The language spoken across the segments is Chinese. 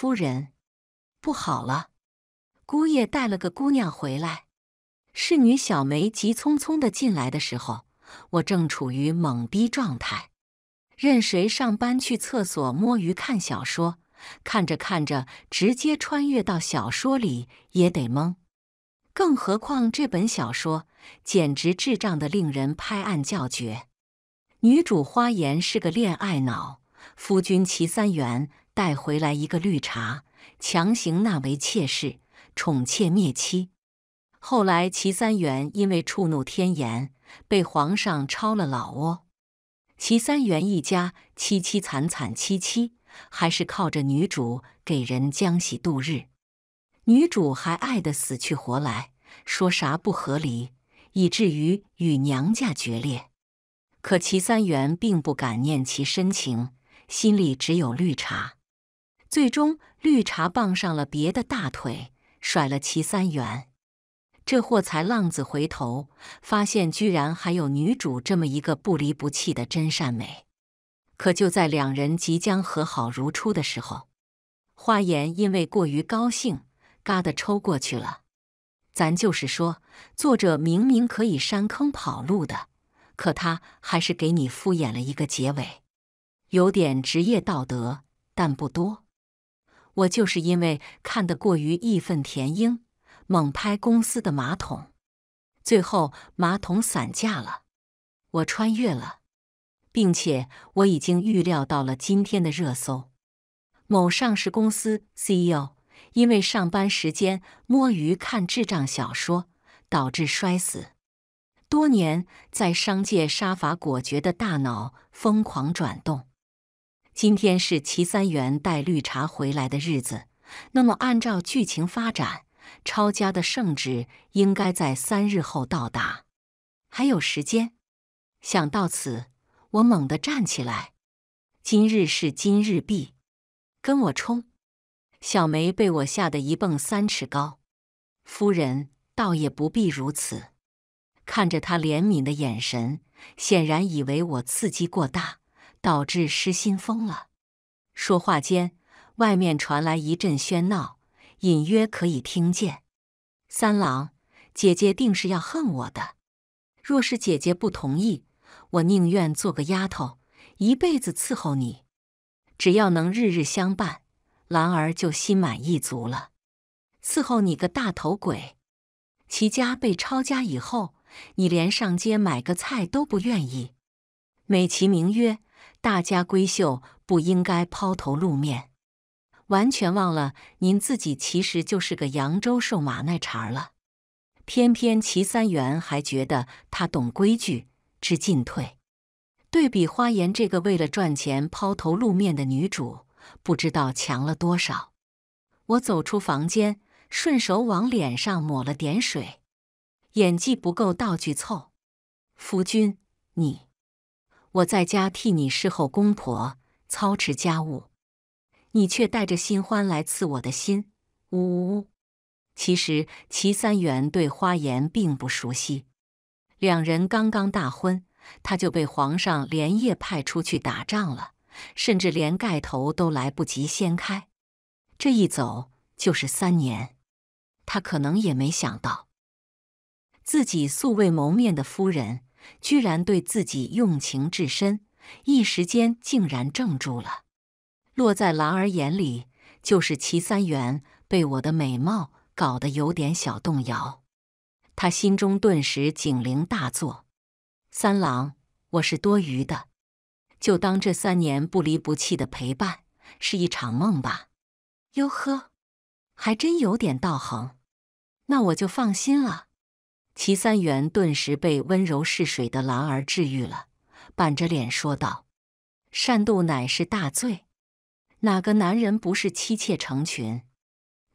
夫人，不好了！姑爷带了个姑娘回来。侍女小梅急匆匆的进来的时候，我正处于懵逼状态。任谁上班去厕所摸鱼看小说，看着看着直接穿越到小说里也得懵，更何况这本小说简直智障的令人拍案叫绝。女主花颜是个恋爱脑，夫君齐三元。带回来一个绿茶，强行纳为妾室，宠妾灭妻。后来齐三元因为触怒天颜，被皇上抄了老窝。齐三元一家凄凄惨惨戚戚，还是靠着女主给人浆洗度日。女主还爱得死去活来，说啥不合理，以至于与娘家决裂。可齐三元并不感念其深情，心里只有绿茶。最终，绿茶傍上了别的大腿，甩了齐三元。这货才浪子回头，发现居然还有女主这么一个不离不弃的真善美。可就在两人即将和好如初的时候，花颜因为过于高兴，嘎的抽过去了。咱就是说，作者明明可以山坑跑路的，可他还是给你敷衍了一个结尾，有点职业道德，但不多。我就是因为看得过于义愤填膺，猛拍公司的马桶，最后马桶散架了。我穿越了，并且我已经预料到了今天的热搜：某上市公司 CEO 因为上班时间摸鱼看智障小说，导致摔死。多年在商界杀伐果决的大脑疯狂转动。今天是齐三元带绿茶回来的日子，那么按照剧情发展，抄家的圣旨应该在三日后到达，还有时间。想到此，我猛地站起来。今日是今日毕，跟我冲！小梅被我吓得一蹦三尺高。夫人倒也不必如此，看着她怜悯的眼神，显然以为我刺激过大。导致失心疯了。说话间，外面传来一阵喧闹，隐约可以听见。三郎，姐姐定是要恨我的。若是姐姐不同意，我宁愿做个丫头，一辈子伺候你。只要能日日相伴，兰儿就心满意足了。伺候你个大头鬼！齐家被抄家以后，你连上街买个菜都不愿意，美其名曰。大家闺秀不应该抛头露面，完全忘了您自己其实就是个扬州瘦马那茬儿了。偏偏齐三元还觉得他懂规矩、知进退，对比花颜这个为了赚钱抛头露面的女主，不知道强了多少。我走出房间，顺手往脸上抹了点水，演技不够，道具凑。夫君，你。我在家替你侍候公婆，操持家务，你却带着新欢来刺我的心，呜呜呜！其实齐三元对花颜并不熟悉，两人刚刚大婚，他就被皇上连夜派出去打仗了，甚至连盖头都来不及掀开。这一走就是三年，他可能也没想到，自己素未谋面的夫人。居然对自己用情至深，一时间竟然怔住了。落在兰儿眼里，就是齐三元被我的美貌搞得有点小动摇。他心中顿时警铃大作。三郎，我是多余的，就当这三年不离不弃的陪伴是一场梦吧。哟呵，还真有点道行，那我就放心了。齐三元顿时被温柔似水的兰儿治愈了，板着脸说道：“善妒乃是大罪，哪个男人不是妻妾成群？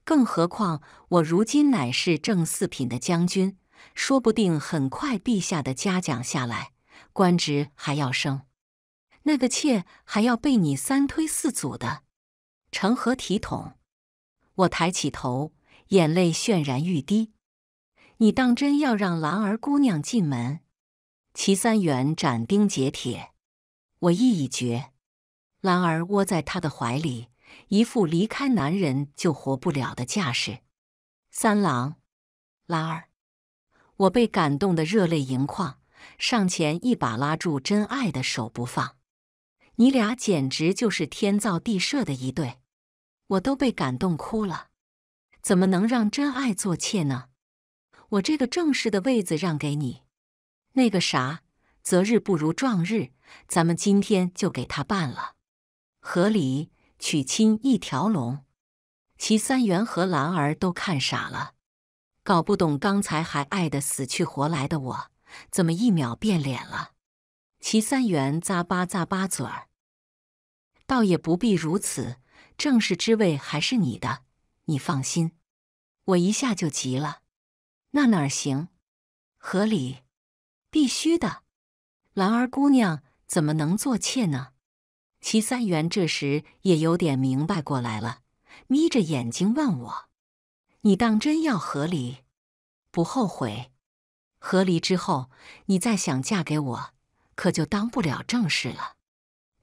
更何况我如今乃是正四品的将军，说不定很快陛下的嘉奖下来，官职还要升，那个妾还要被你三推四阻的，成何体统？”我抬起头，眼泪泫然欲滴。你当真要让兰儿姑娘进门？齐三元斩钉截铁：“我意已决。”兰儿窝在他的怀里，一副离开男人就活不了的架势。三郎，兰儿，我被感动得热泪盈眶，上前一把拉住真爱的手不放。你俩简直就是天造地设的一对，我都被感动哭了。怎么能让真爱做妾呢？我这个正式的位子让给你，那个啥，择日不如撞日，咱们今天就给他办了，合礼娶亲一条龙。齐三元和兰儿都看傻了，搞不懂刚才还爱得死去活来的我，怎么一秒变脸了？齐三元咂巴咂巴嘴儿，倒也不必如此，正式之位还是你的，你放心。我一下就急了。那哪儿行？和离，必须的。兰儿姑娘怎么能做妾呢？齐三元这时也有点明白过来了，眯着眼睛问我：“你当真要和离？不后悔？和离之后，你再想嫁给我，可就当不了正事了。”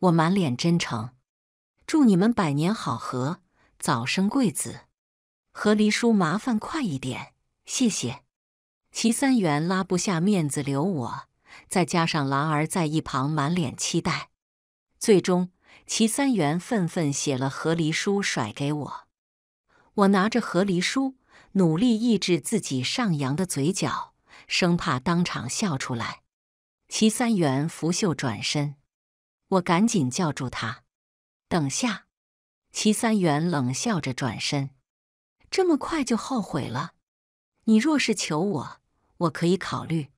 我满脸真诚：“祝你们百年好合，早生贵子。和离书，麻烦快一点。”谢谢，齐三元拉不下面子留我，再加上兰儿在一旁满脸期待，最终齐三元愤愤写了和离书甩给我。我拿着和离书，努力抑制自己上扬的嘴角，生怕当场笑出来。齐三元拂袖转身，我赶紧叫住他：“等下！”齐三元冷笑着转身，这么快就后悔了？你若是求我，我可以考虑。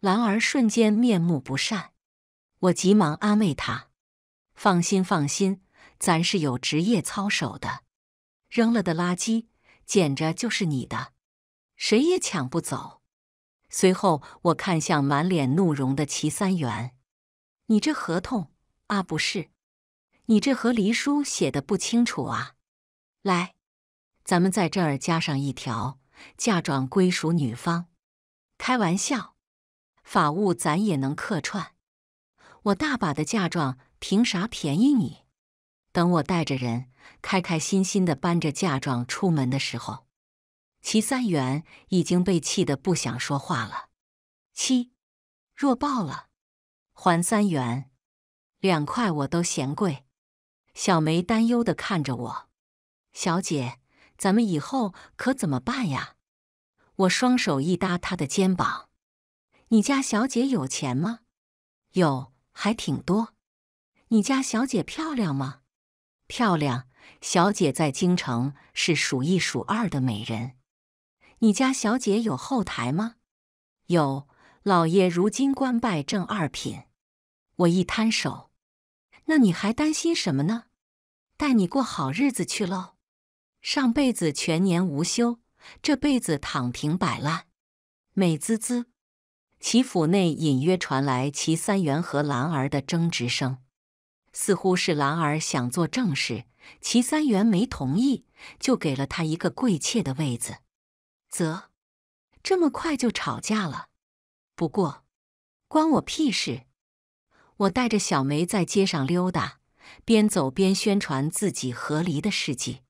兰儿瞬间面目不善，我急忙安慰他：“放心，放心，咱是有职业操守的。扔了的垃圾，捡着就是你的，谁也抢不走。”随后，我看向满脸怒容的齐三元：“你这合同啊，不是？你这和离书写的不清楚啊。来，咱们在这儿加上一条。”嫁妆归属女方，开玩笑，法务咱也能客串。我大把的嫁妆凭啥便宜你？等我带着人开开心心的搬着嫁妆出门的时候，齐三元已经被气得不想说话了。七，弱爆了，还三元，两块我都嫌贵。小梅担忧的看着我，小姐。咱们以后可怎么办呀？我双手一搭他的肩膀。你家小姐有钱吗？有，还挺多。你家小姐漂亮吗？漂亮，小姐在京城是数一数二的美人。你家小姐有后台吗？有，老爷如今官拜正二品。我一摊手。那你还担心什么呢？带你过好日子去喽。上辈子全年无休，这辈子躺平摆烂，美滋滋。其府内隐约传来齐三元和兰儿的争执声，似乎是兰儿想做正事，齐三元没同意，就给了他一个贵妾的位子。啧，这么快就吵架了？不过关我屁事！我带着小梅在街上溜达，边走边宣传自己和离的事迹。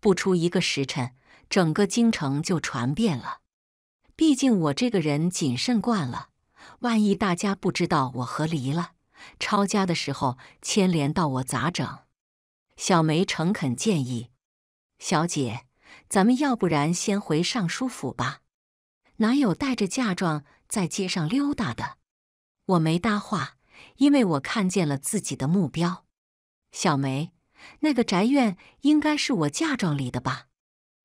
不出一个时辰，整个京城就传遍了。毕竟我这个人谨慎惯了，万一大家不知道我和离了，抄家的时候牵连到我咋整？小梅诚恳建议：“小姐，咱们要不然先回尚书府吧。哪有带着嫁妆在街上溜达的？”我没搭话，因为我看见了自己的目标，小梅。那个宅院应该是我嫁妆里的吧？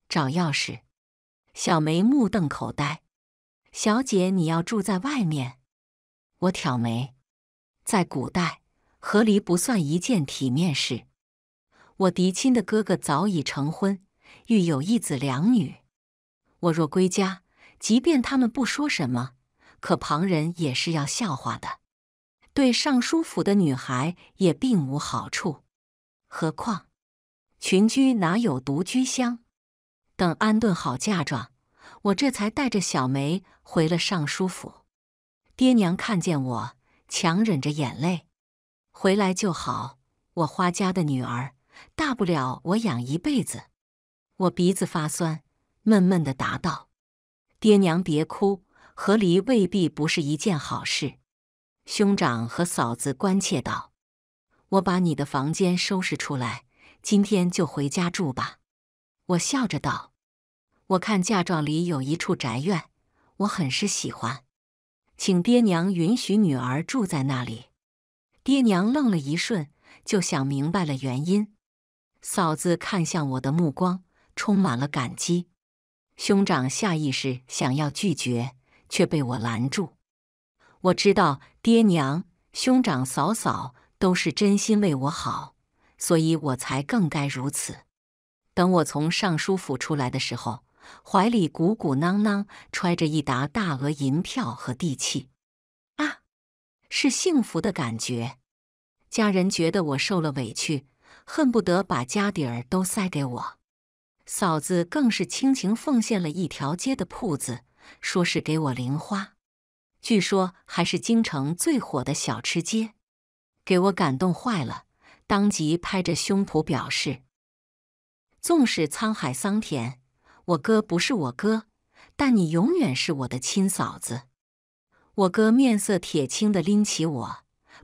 找钥匙。小梅目瞪口呆。小姐，你要住在外面？我挑眉。在古代，和离不算一件体面事。我嫡亲的哥哥早已成婚，育有一子两女。我若归家，即便他们不说什么，可旁人也是要笑话的。对尚书府的女孩也并无好处。何况，群居哪有独居香？等安顿好嫁妆，我这才带着小梅回了尚书府。爹娘看见我，强忍着眼泪，回来就好。我花家的女儿，大不了我养一辈子。我鼻子发酸，闷闷的答道：“爹娘别哭，和离未必不是一件好事。”兄长和嫂子关切道。我把你的房间收拾出来，今天就回家住吧。我笑着道：“我看嫁妆里有一处宅院，我很是喜欢，请爹娘允许女儿住在那里。”爹娘愣了一瞬，就想明白了原因。嫂子看向我的目光充满了感激。兄长下意识想要拒绝，却被我拦住。我知道，爹娘、兄长、嫂嫂。都是真心为我好，所以我才更该如此。等我从尚书府出来的时候，怀里鼓鼓囊囊，揣着一沓大额银票和地契，啊，是幸福的感觉。家人觉得我受了委屈，恨不得把家底儿都塞给我。嫂子更是倾情奉献了一条街的铺子，说是给我零花。据说还是京城最火的小吃街。给我感动坏了，当即拍着胸脯表示：“纵使沧海桑田，我哥不是我哥，但你永远是我的亲嫂子。”我哥面色铁青的拎起我，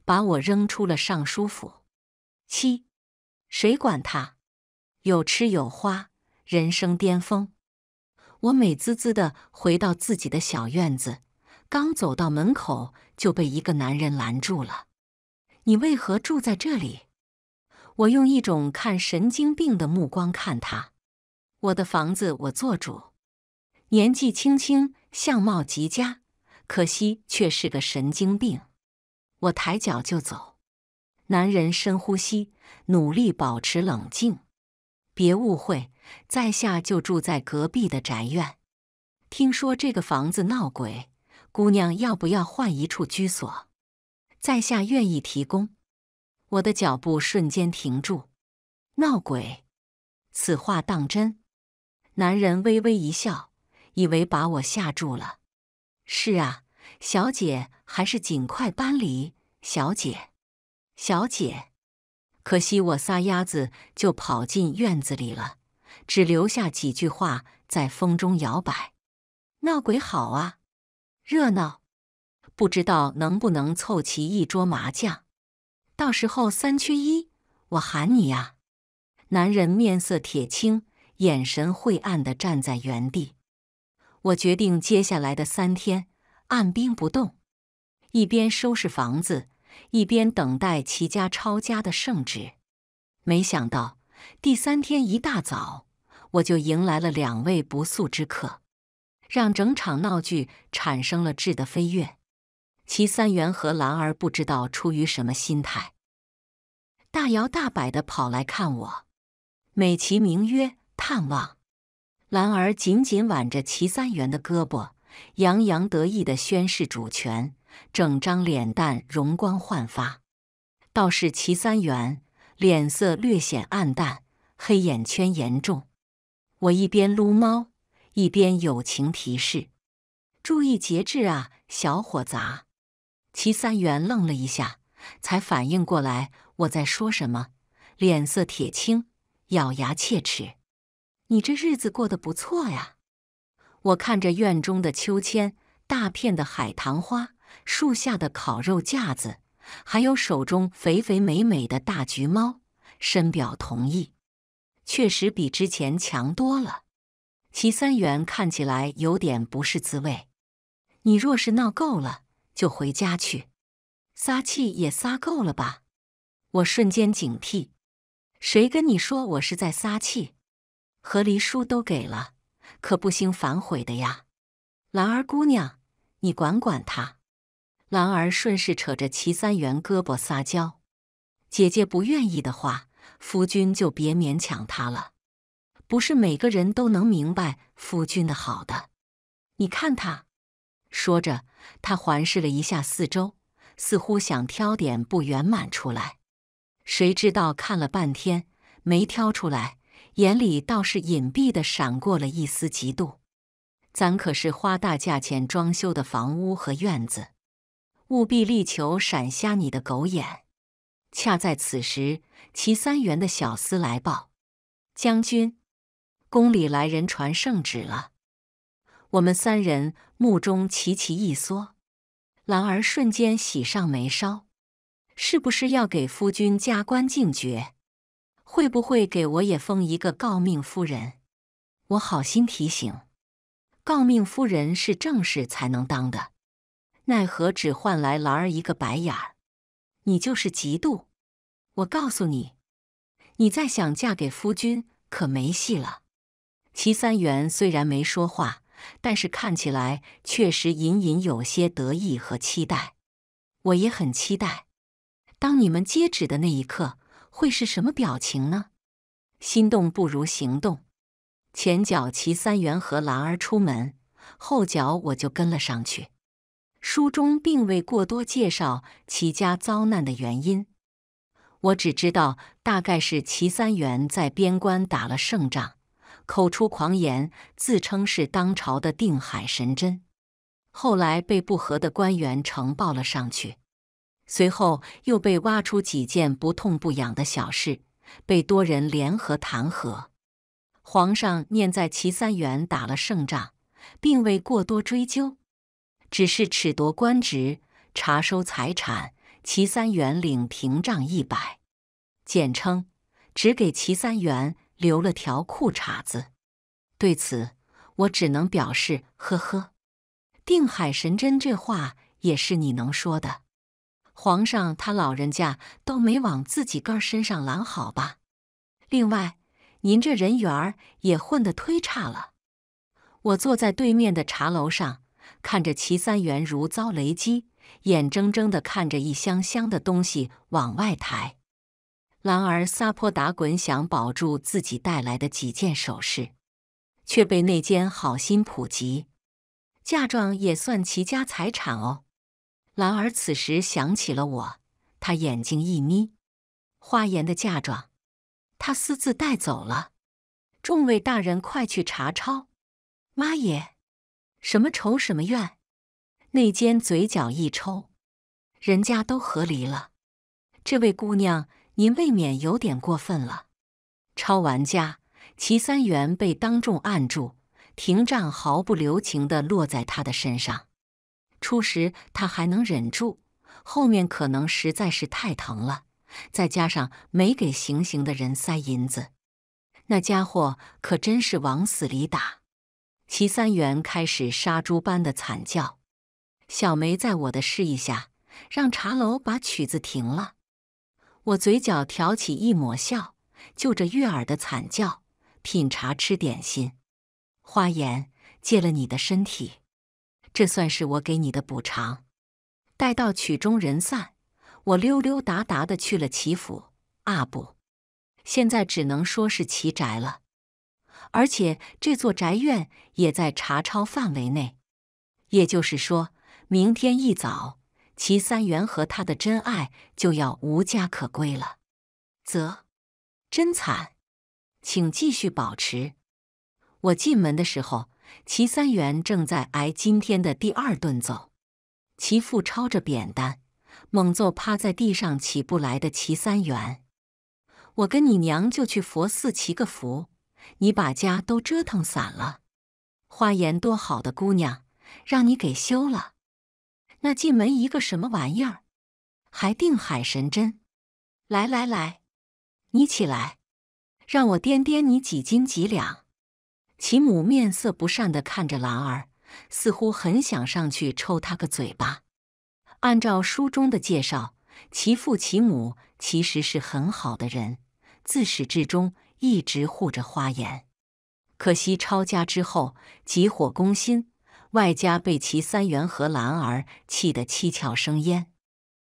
把我扔出了尚书府。七，谁管他？有吃有花，人生巅峰。我美滋滋的回到自己的小院子，刚走到门口就被一个男人拦住了。你为何住在这里？我用一种看神经病的目光看他。我的房子我做主。年纪轻轻，相貌极佳，可惜却是个神经病。我抬脚就走。男人深呼吸，努力保持冷静。别误会，在下就住在隔壁的宅院。听说这个房子闹鬼，姑娘要不要换一处居所？在下愿意提供。我的脚步瞬间停住。闹鬼？此话当真？男人微微一笑，以为把我吓住了。是啊，小姐还是尽快搬离。小姐，小姐，可惜我撒丫子就跑进院子里了，只留下几句话在风中摇摆。闹鬼好啊，热闹。不知道能不能凑齐一桌麻将，到时候三缺一，我喊你呀！男人面色铁青，眼神晦暗的站在原地。我决定接下来的三天按兵不动，一边收拾房子，一边等待齐家抄家的圣旨。没想到第三天一大早，我就迎来了两位不速之客，让整场闹剧产生了质的飞跃。齐三元和兰儿不知道出于什么心态，大摇大摆的跑来看我，美其名曰探望。兰儿紧紧挽着齐三元的胳膊，洋洋得意的宣示主权，整张脸蛋容光焕发。倒是齐三元脸色略显暗淡，黑眼圈严重。我一边撸猫，一边友情提示：注意节制啊，小伙啊。齐三元愣了一下，才反应过来我在说什么，脸色铁青，咬牙切齿：“你这日子过得不错呀！”我看着院中的秋千、大片的海棠花、树下的烤肉架子，还有手中肥肥美美的大橘猫，深表同意：“确实比之前强多了。”齐三元看起来有点不是滋味：“你若是闹够了。”就回家去，撒气也撒够了吧？我瞬间警惕，谁跟你说我是在撒气？和离书都给了，可不兴反悔的呀。兰儿姑娘，你管管他。兰儿顺势扯着齐三元胳膊撒娇，姐姐不愿意的话，夫君就别勉强他了。不是每个人都能明白夫君的好的，你看他。说着，他环视了一下四周，似乎想挑点不圆满出来。谁知道看了半天没挑出来，眼里倒是隐蔽的闪过了一丝嫉妒。咱可是花大价钱装修的房屋和院子，务必力求闪瞎你的狗眼。恰在此时，齐三元的小厮来报：“将军，宫里来人传圣旨了。”我们三人目中齐齐一缩，兰儿瞬间喜上眉梢。是不是要给夫君加官进爵？会不会给我也封一个诰命夫人？我好心提醒，诰命夫人是正室才能当的。奈何只换来兰儿一个白眼儿。你就是嫉妒。我告诉你，你再想嫁给夫君可没戏了。齐三元虽然没说话。但是看起来确实隐隐有些得意和期待，我也很期待。当你们接旨的那一刻，会是什么表情呢？心动不如行动。前脚齐三元和兰儿出门，后脚我就跟了上去。书中并未过多介绍齐家遭难的原因，我只知道大概是齐三元在边关打了胜仗。口出狂言，自称是当朝的定海神针，后来被不和的官员呈报了上去，随后又被挖出几件不痛不痒的小事，被多人联合弹劾。皇上念在齐三元打了胜仗，并未过多追究，只是褫夺官职，查收财产。齐三元领廷杖一百，简称只给齐三元。留了条裤衩子，对此我只能表示呵呵。定海神针这话也是你能说的？皇上他老人家都没往自己根儿身上揽，好吧？另外，您这人缘也混得忒差了。我坐在对面的茶楼上，看着齐三元如遭雷击，眼睁睁的看着一箱箱的东西往外抬。兰儿撒泼打滚，想保住自己带来的几件首饰，却被内奸好心普及：嫁妆也算齐家财产哦。兰儿此时想起了我，她眼睛一眯，花颜的嫁妆，他私自带走了。众位大人，快去查抄！妈耶，什么仇什么怨？内奸嘴角一抽，人家都和离了，这位姑娘。您未免有点过分了，抄玩家齐三元被当众按住，廷杖毫不留情地落在他的身上。初时他还能忍住，后面可能实在是太疼了，再加上没给行刑的人塞银子，那家伙可真是往死里打。齐三元开始杀猪般的惨叫，小梅在我的示意下让茶楼把曲子停了。我嘴角挑起一抹笑，就着悦耳的惨叫，品茶吃点心。花颜借了你的身体，这算是我给你的补偿。待到曲终人散，我溜溜达达的去了齐府。啊不，现在只能说是齐宅了。而且这座宅院也在查抄范围内，也就是说明天一早。齐三元和他的真爱就要无家可归了，则真惨，请继续保持。我进门的时候，齐三元正在挨今天的第二顿揍。齐父抄着扁担，猛揍趴在地上起不来的齐三元。我跟你娘就去佛寺祈个福，你把家都折腾散了。花颜多好的姑娘，让你给休了。那进门一个什么玩意儿，还定海神针？来来来，你起来，让我掂掂你几斤几两。其母面色不善的看着兰儿，似乎很想上去抽他个嘴巴。按照书中的介绍，其父其母其实是很好的人，自始至终一直护着花颜。可惜抄家之后，急火攻心。外加被齐三元和兰儿气得七窍生烟，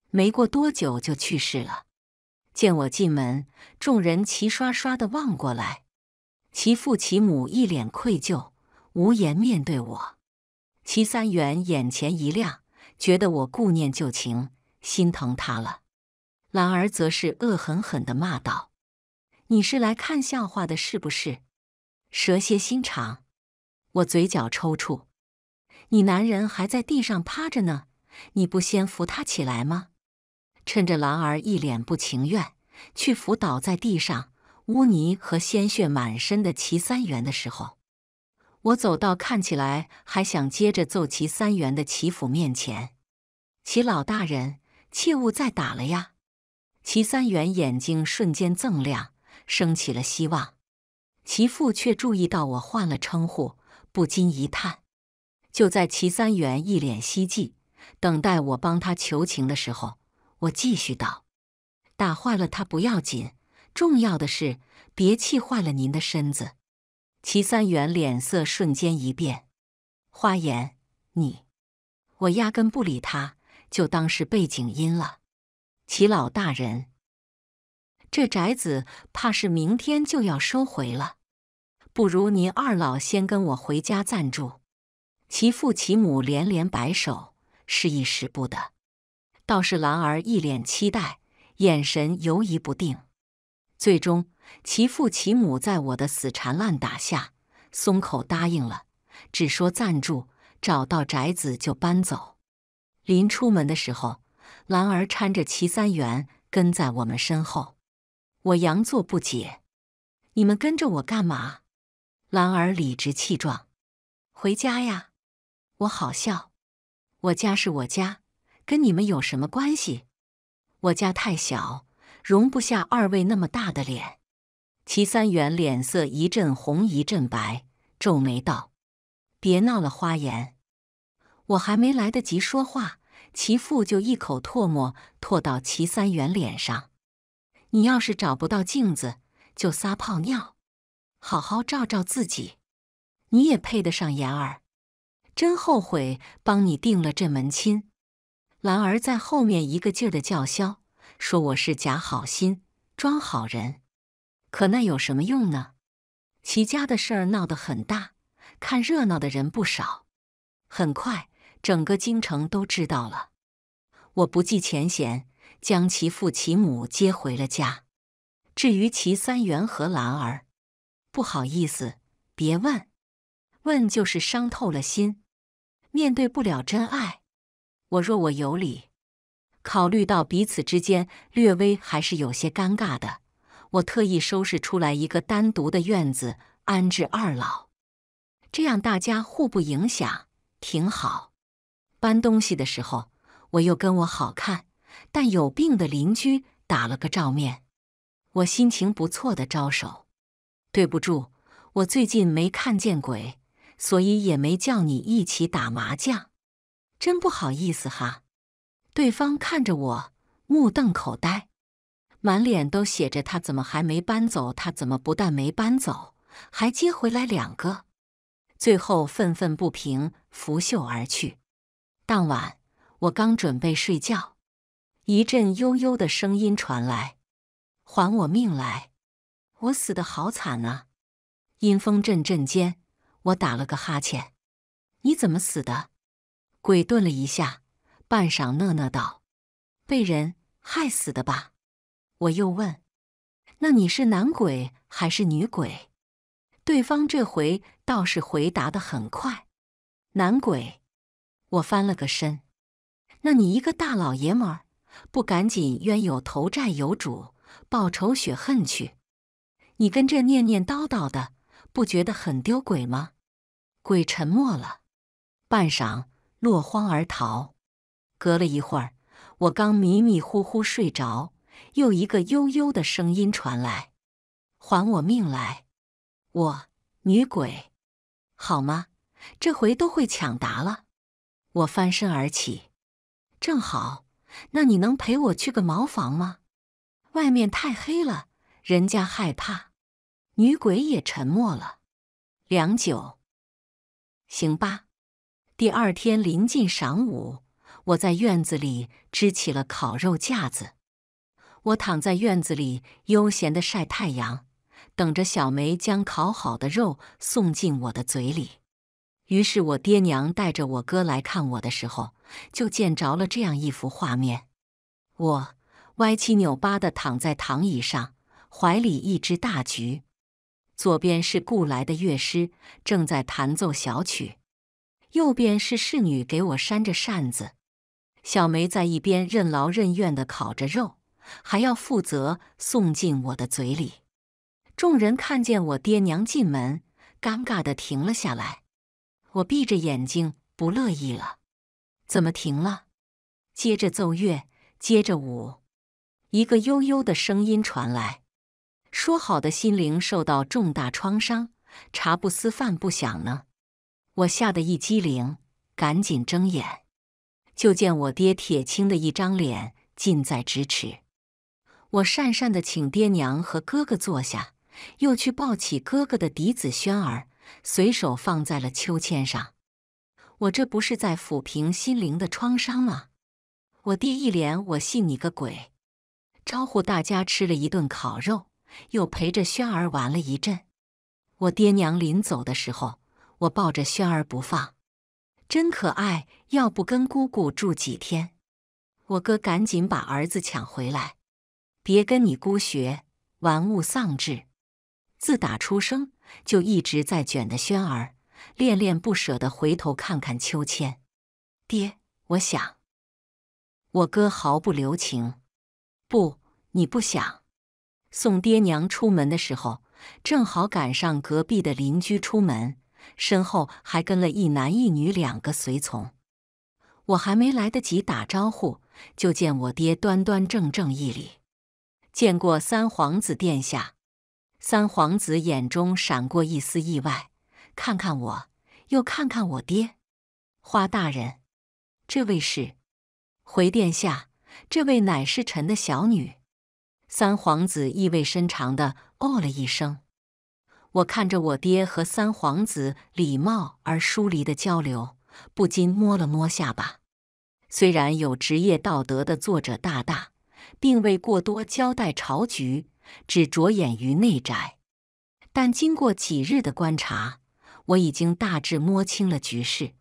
没过多久就去世了。见我进门，众人齐刷刷的望过来，其父其母一脸愧疚，无言面对我。齐三元眼前一亮，觉得我顾念旧情，心疼他了。兰儿则是恶狠狠的骂道：“你是来看笑话的，是不是？蛇蝎心肠！”我嘴角抽搐。你男人还在地上趴着呢，你不先扶他起来吗？趁着兰儿一脸不情愿去扶倒在地上、污泥和鲜血满身的齐三元的时候，我走到看起来还想接着揍齐三元的齐府面前：“齐老大人，切勿再打了呀！”齐三元眼睛瞬间锃亮，升起了希望。齐父却注意到我换了称呼，不禁一叹。就在齐三元一脸希冀，等待我帮他求情的时候，我继续道：“打坏了他不要紧，重要的是别气坏了您的身子。”齐三元脸色瞬间一变：“花颜，你……我压根不理他，就当是背景音了。”齐老大人，这宅子怕是明天就要收回了，不如您二老先跟我回家暂住。其父其母连连摆手，示意使不得。倒是兰儿一脸期待，眼神游移不定。最终，其父其母在我的死缠烂打下松口答应了，只说暂住，找到宅子就搬走。临出门的时候，兰儿搀着齐三元跟在我们身后。我佯作不解：“你们跟着我干嘛？”兰儿理直气壮：“回家呀。”我好笑，我家是我家，跟你们有什么关系？我家太小，容不下二位那么大的脸。齐三元脸色一阵红一阵白，皱眉道：“别闹了，花颜。”我还没来得及说话，齐父就一口唾沫唾到齐三元脸上。你要是找不到镜子，就撒泡尿，好好照照自己，你也配得上言儿。真后悔帮你定了这门亲，兰儿在后面一个劲儿的叫嚣，说我是假好心，装好人。可那有什么用呢？齐家的事儿闹得很大，看热闹的人不少。很快，整个京城都知道了。我不计前嫌，将其父其母接回了家。至于齐三元和兰儿，不好意思，别问。问就是伤透了心，面对不了真爱。我若我有理，考虑到彼此之间略微还是有些尴尬的，我特意收拾出来一个单独的院子安置二老，这样大家互不影响，挺好。搬东西的时候，我又跟我好看但有病的邻居打了个照面，我心情不错的招手，对不住，我最近没看见鬼。所以也没叫你一起打麻将，真不好意思哈。对方看着我，目瞪口呆，满脸都写着：“他怎么还没搬走？他怎么不但没搬走，还接回来两个？”最后愤愤不平，拂袖而去。当晚我刚准备睡觉，一阵悠悠的声音传来：“还我命来！我死得好惨啊！”阴风阵阵间。我打了个哈欠，你怎么死的？鬼顿了一下，半晌讷讷道：“被人害死的吧。”我又问：“那你是男鬼还是女鬼？”对方这回倒是回答的很快：“男鬼。”我翻了个身：“那你一个大老爷们儿，不赶紧冤有头债有主，报仇雪恨去？你跟这念念叨叨的。”不觉得很丢鬼吗？鬼沉默了，半晌，落荒而逃。隔了一会儿，我刚迷迷糊糊睡着，又一个悠悠的声音传来：“还我命来！”我，女鬼，好吗？这回都会抢答了。我翻身而起，正好，那你能陪我去个茅房吗？外面太黑了，人家害怕。女鬼也沉默了，良久。行吧。第二天临近晌午，我在院子里支起了烤肉架子。我躺在院子里悠闲地晒太阳，等着小梅将烤好的肉送进我的嘴里。于是我爹娘带着我哥来看我的时候，就见着了这样一幅画面：我歪七扭八地躺在躺椅上，怀里一只大橘，左边是雇来的乐师，正在弹奏小曲；右边是侍女给我扇着扇子。小梅在一边任劳任怨的烤着肉，还要负责送进我的嘴里。众人看见我爹娘进门，尴尬的停了下来。我闭着眼睛，不乐意了：“怎么停了？接着奏乐，接着舞。”一个悠悠的声音传来。说好的心灵受到重大创伤，茶不思饭不想呢？我吓得一激灵，赶紧睁眼，就见我爹铁青的一张脸近在咫尺。我讪讪的请爹娘和哥哥坐下，又去抱起哥哥的嫡子轩儿，随手放在了秋千上。我这不是在抚平心灵的创伤吗？我爹一脸我信你个鬼，招呼大家吃了一顿烤肉。又陪着轩儿玩了一阵，我爹娘临走的时候，我抱着轩儿不放，真可爱。要不跟姑姑住几天？我哥赶紧把儿子抢回来，别跟你姑学玩物丧志。自打出生就一直在卷的轩儿，恋恋不舍地回头看看秋千。爹，我想。我哥毫不留情。不，你不想。送爹娘出门的时候，正好赶上隔壁的邻居出门，身后还跟了一男一女两个随从。我还没来得及打招呼，就见我爹端端正正一礼：“见过三皇子殿下。”三皇子眼中闪过一丝意外，看看我，又看看我爹。花大人，这位是？回殿下，这位乃是臣的小女。三皇子意味深长的哦了一声，我看着我爹和三皇子礼貌而疏离的交流，不禁摸了摸下巴。虽然有职业道德的作者大大并未过多交代朝局，只着眼于内宅，但经过几日的观察，我已经大致摸清了局势。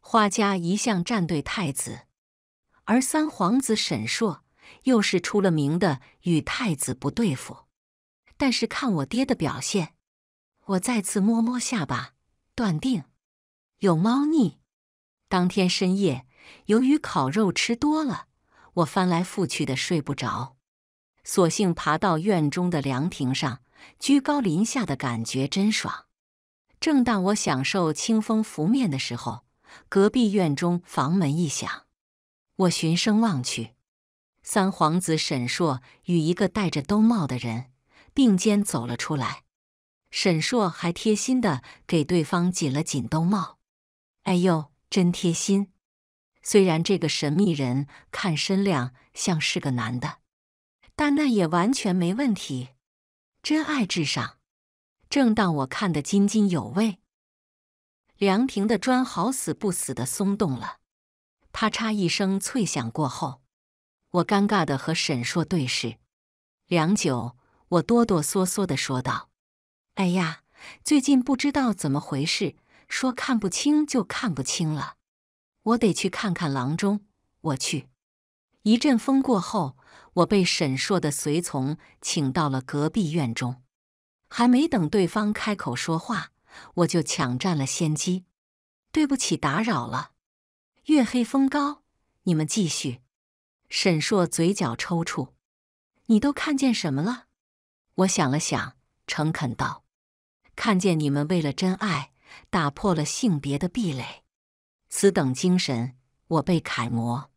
花家一向站对太子，而三皇子沈硕。又是出了名的与太子不对付，但是看我爹的表现，我再次摸摸下巴，断定有猫腻。当天深夜，由于烤肉吃多了，我翻来覆去的睡不着，索性爬到院中的凉亭上，居高临下的感觉真爽。正当我享受清风拂面的时候，隔壁院中房门一响，我循声望去。三皇子沈硕与一个戴着兜帽的人并肩走了出来，沈硕还贴心的给对方紧了紧兜帽。哎呦，真贴心！虽然这个神秘人看身量像是个男的，但那也完全没问题，真爱至上。正当我看得津津有味，凉亭的砖好死不死的松动了，咔嚓一声脆响过后。我尴尬的和沈硕对视，良久，我哆哆嗦嗦的说道：“哎呀，最近不知道怎么回事，说看不清就看不清了，我得去看看郎中，我去。”一阵风过后，我被沈硕的随从请到了隔壁院中。还没等对方开口说话，我就抢占了先机：“对不起，打扰了，月黑风高，你们继续。”沈硕嘴角抽搐，你都看见什么了？我想了想，诚恳道：“看见你们为了真爱，打破了性别的壁垒，此等精神，我辈楷模。”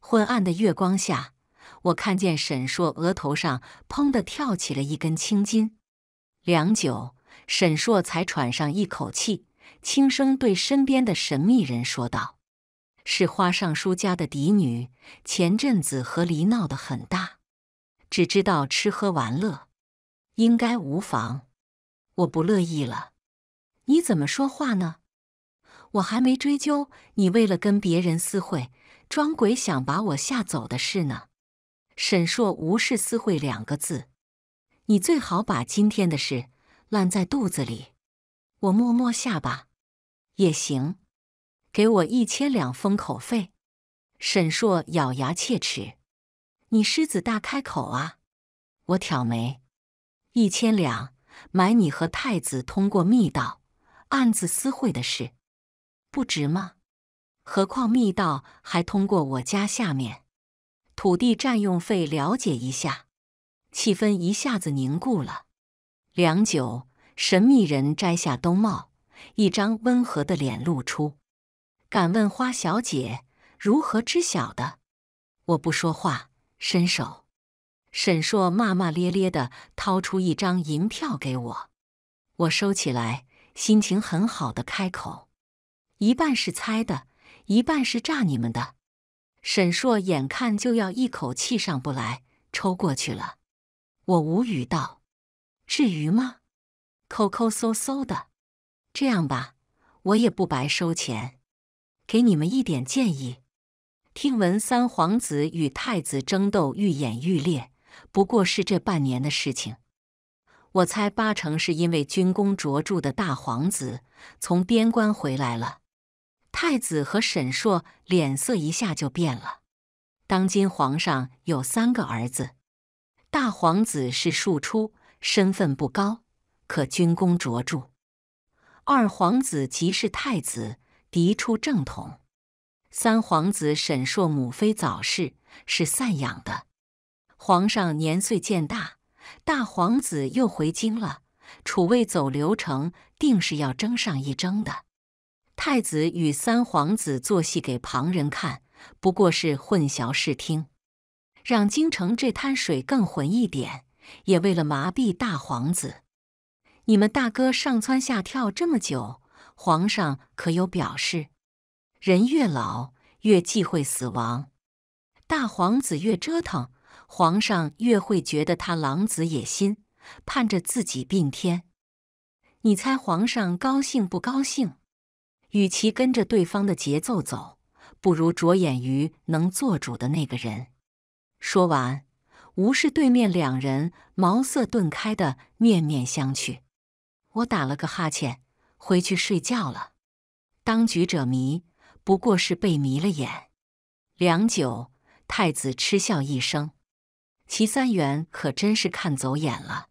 昏暗的月光下，我看见沈硕额头上砰的跳起了一根青筋。良久，沈硕才喘上一口气，轻声对身边的神秘人说道。是花尚书家的嫡女，前阵子和离闹得很大，只知道吃喝玩乐，应该无妨。我不乐意了，你怎么说话呢？我还没追究你为了跟别人私会，装鬼想把我吓走的事呢。沈硕无视“私会”两个字，你最好把今天的事烂在肚子里。我摸摸下巴，也行。给我一千两封口费，沈硕咬牙切齿：“你狮子大开口啊！”我挑眉：“一千两买你和太子通过密道暗自私会的事，不值吗？何况密道还通过我家下面土地占用费，了解一下。”气氛一下子凝固了。良久，神秘人摘下兜帽，一张温和的脸露出。敢问花小姐如何知晓的？我不说话，伸手。沈硕骂骂咧咧的掏出一张银票给我，我收起来，心情很好的开口：一半是猜的，一半是诈你们的。沈硕眼看就要一口气上不来，抽过去了。我无语道：至于吗？抠抠搜搜的。这样吧，我也不白收钱。给你们一点建议。听闻三皇子与太子争斗愈演愈烈，不过是这半年的事情。我猜八成是因为军功卓著的大皇子从边关回来了。太子和沈硕脸色一下就变了。当今皇上有三个儿子，大皇子是庶出，身份不高，可军功卓著；二皇子即是太子。嫡出正统，三皇子沈硕母妃早逝，是散养的。皇上年岁渐大，大皇子又回京了。楚卫走流程，定是要争上一争的。太子与三皇子做戏给旁人看，不过是混淆视听，让京城这滩水更浑一点，也为了麻痹大皇子。你们大哥上蹿下跳这么久。皇上可有表示？人越老越忌讳死亡，大皇子越折腾，皇上越会觉得他狼子野心，盼着自己病天。你猜皇上高兴不高兴？与其跟着对方的节奏走，不如着眼于能做主的那个人。说完，无视对面两人茅塞顿开的面面相觑。我打了个哈欠。回去睡觉了。当局者迷，不过是被迷了眼。良久，太子嗤笑一声：“齐三元可真是看走眼了，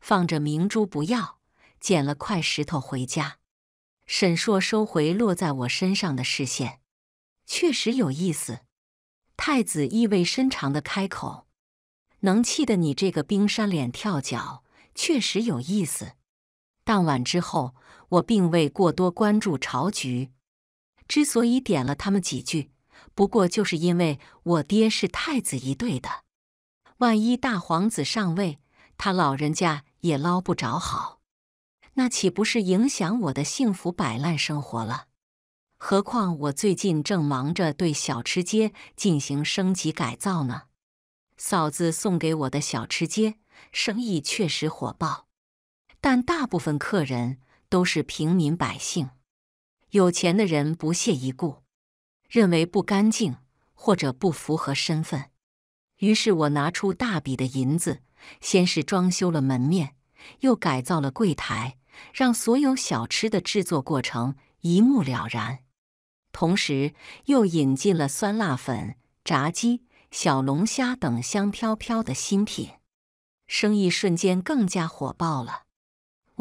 放着明珠不要，捡了块石头回家。”沈硕收回落在我身上的视线，确实有意思。太子意味深长的开口：“能气得你这个冰山脸跳脚，确实有意思。”当晚之后，我并未过多关注朝局。之所以点了他们几句，不过就是因为我爹是太子一队的。万一大皇子上位，他老人家也捞不着好，那岂不是影响我的幸福摆烂生活了？何况我最近正忙着对小吃街进行升级改造呢。嫂子送给我的小吃街生意确实火爆。但大部分客人都是平民百姓，有钱的人不屑一顾，认为不干净或者不符合身份。于是我拿出大笔的银子，先是装修了门面，又改造了柜台，让所有小吃的制作过程一目了然，同时又引进了酸辣粉、炸鸡、小龙虾等香飘飘的新品，生意瞬间更加火爆了。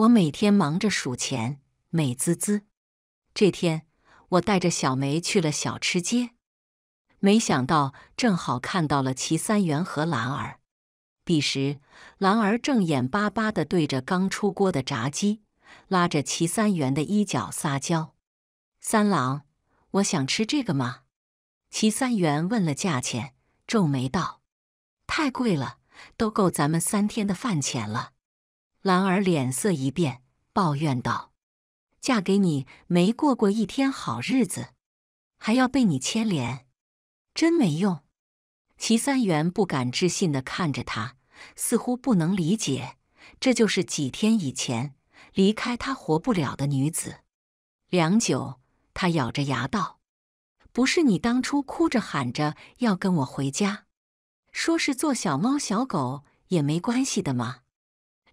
我每天忙着数钱，美滋滋。这天，我带着小梅去了小吃街，没想到正好看到了齐三元和兰儿。彼时，兰儿正眼巴巴地对着刚出锅的炸鸡，拉着齐三元的衣角撒娇：“三郎，我想吃这个吗？”齐三元问了价钱，皱眉道：“太贵了，都够咱们三天的饭钱了。”兰儿脸色一变，抱怨道：“嫁给你没过过一天好日子，还要被你牵连，真没用。”齐三元不敢置信地看着她，似乎不能理解，这就是几天以前离开他活不了的女子。良久，他咬着牙道：“不是你当初哭着喊着要跟我回家，说是做小猫小狗也没关系的吗？”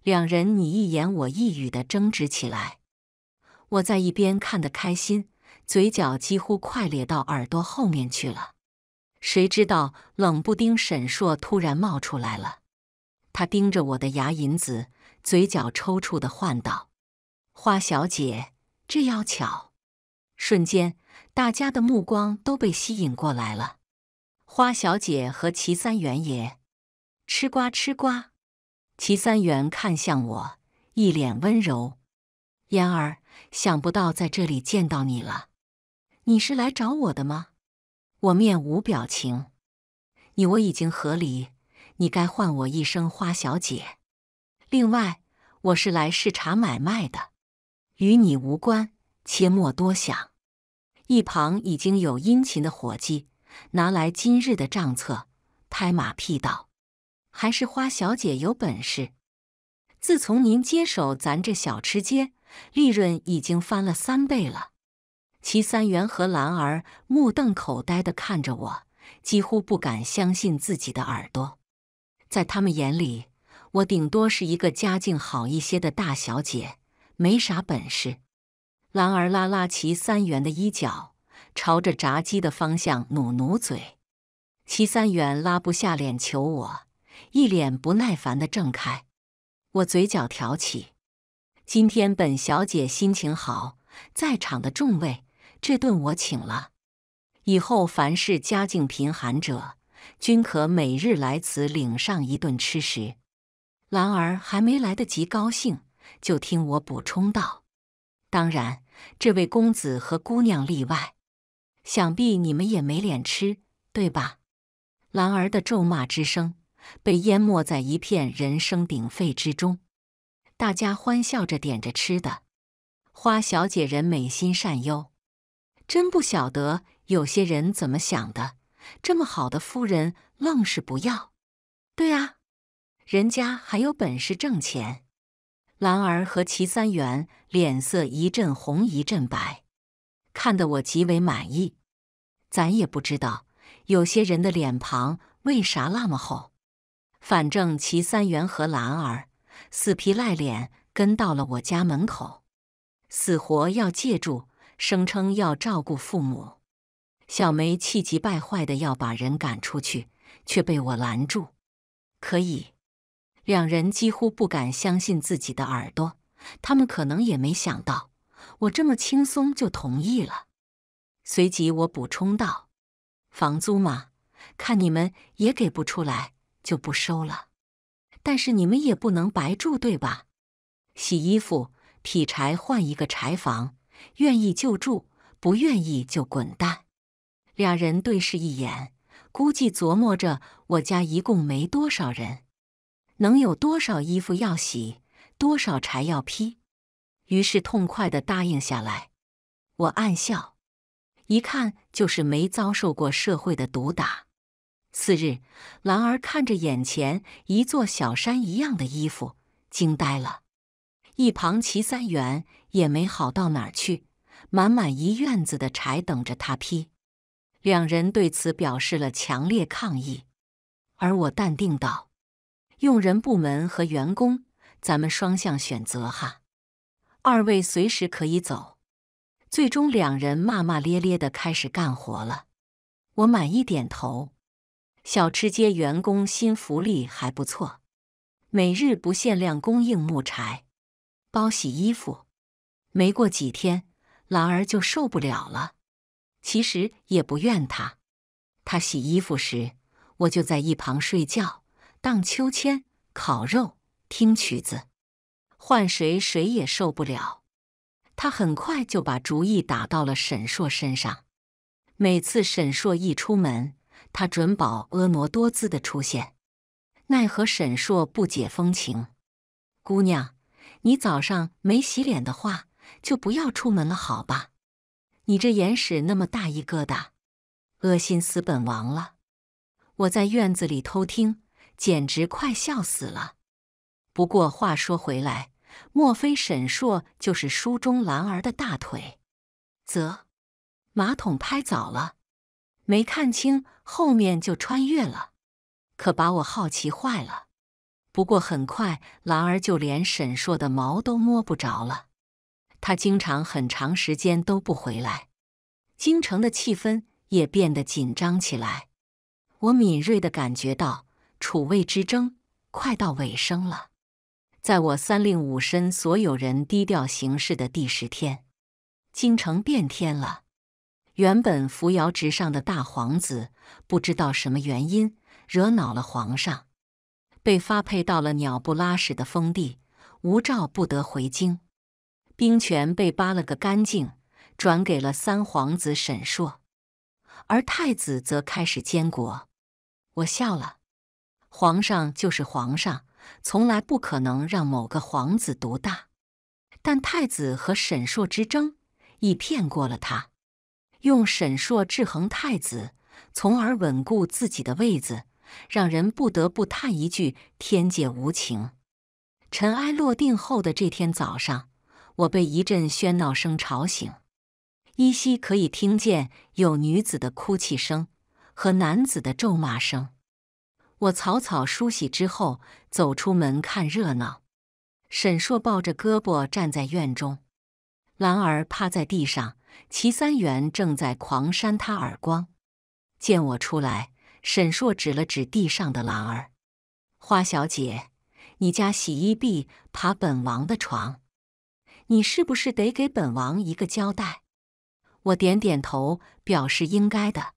两人你一言我一语的争执起来，我在一边看得开心，嘴角几乎快咧到耳朵后面去了。谁知道冷不丁沈硕突然冒出来了，他盯着我的牙龈子，嘴角抽搐的唤道：“花小姐，这要巧！”瞬间，大家的目光都被吸引过来了。花小姐和齐三元也吃瓜吃瓜。齐三元看向我，一脸温柔：“嫣儿，想不到在这里见到你了。你是来找我的吗？”我面无表情：“你我已经和离，你该唤我一声花小姐。另外，我是来视察买卖的，与你无关，切莫多想。”一旁已经有殷勤的伙计拿来今日的账册，拍马屁道。还是花小姐有本事。自从您接手咱这小吃街，利润已经翻了三倍了。齐三元和兰儿目瞪口呆的看着我，几乎不敢相信自己的耳朵。在他们眼里，我顶多是一个家境好一些的大小姐，没啥本事。兰儿拉拉齐三元的衣角，朝着炸鸡的方向努努嘴。齐三元拉不下脸求我。一脸不耐烦的郑开，我嘴角挑起。今天本小姐心情好，在场的众位，这顿我请了。以后凡是家境贫寒者，均可每日来此领上一顿吃食。兰儿还没来得及高兴，就听我补充道：“当然，这位公子和姑娘例外。想必你们也没脸吃，对吧？”兰儿的咒骂之声。被淹没在一片人声鼎沸之中，大家欢笑着点着吃的。花小姐人美心善哟，真不晓得有些人怎么想的，这么好的夫人愣是不要。对啊，人家还有本事挣钱。兰儿和齐三元脸色一阵红一阵白，看得我极为满意。咱也不知道有些人的脸庞为啥那么厚。反正齐三元和兰儿死皮赖脸跟到了我家门口，死活要借住，声称要照顾父母。小梅气急败坏的要把人赶出去，却被我拦住。可以，两人几乎不敢相信自己的耳朵。他们可能也没想到，我这么轻松就同意了。随即，我补充道：“房租嘛，看你们也给不出来。”就不收了，但是你们也不能白住，对吧？洗衣服、劈柴，换一个柴房，愿意就住，不愿意就滚蛋。俩人对视一眼，估计琢磨着我家一共没多少人，能有多少衣服要洗，多少柴要劈，于是痛快的答应下来。我暗笑，一看就是没遭受过社会的毒打。次日，兰儿看着眼前一座小山一样的衣服，惊呆了。一旁齐三元也没好到哪儿去，满满一院子的柴等着他劈。两人对此表示了强烈抗议，而我淡定道：“用人部门和员工，咱们双向选择哈，二位随时可以走。”最终，两人骂骂咧咧的开始干活了。我满意点头。小吃街员工新福利还不错，每日不限量供应木柴，包洗衣服。没过几天，兰儿就受不了了。其实也不怨他，他洗衣服时，我就在一旁睡觉、荡秋千、烤肉、听曲子，换谁谁也受不了。他很快就把主意打到了沈硕身上。每次沈硕一出门，他准保婀娜多姿的出现，奈何沈硕不解风情。姑娘，你早上没洗脸的话，就不要出门了，好吧？你这眼屎那么大一疙瘩，恶心死本王了！我在院子里偷听，简直快笑死了。不过话说回来，莫非沈硕就是书中兰儿的大腿？啧，马桶拍早了。没看清，后面就穿越了，可把我好奇坏了。不过很快，兰儿就连沈硕的毛都摸不着了。他经常很长时间都不回来，京城的气氛也变得紧张起来。我敏锐的感觉到，楚魏之争快到尾声了。在我三令五申所有人低调行事的第十天，京城变天了。原本扶摇直上的大皇子，不知道什么原因惹恼了皇上，被发配到了鸟不拉屎的封地，无照不得回京，兵权被扒了个干净，转给了三皇子沈硕，而太子则开始监国。我笑了，皇上就是皇上，从来不可能让某个皇子独大，但太子和沈硕之争，已骗过了他。用沈硕制衡太子，从而稳固自己的位子，让人不得不叹一句：天界无情。尘埃落定后的这天早上，我被一阵喧闹声吵醒，依稀可以听见有女子的哭泣声和男子的咒骂声。我草草梳洗之后，走出门看热闹。沈硕抱着胳膊站在院中，兰儿趴在地上。齐三元正在狂扇他耳光，见我出来，沈硕指了指地上的兰儿：“花小姐，你家洗衣婢爬本王的床，你是不是得给本王一个交代？”我点点头，表示应该的。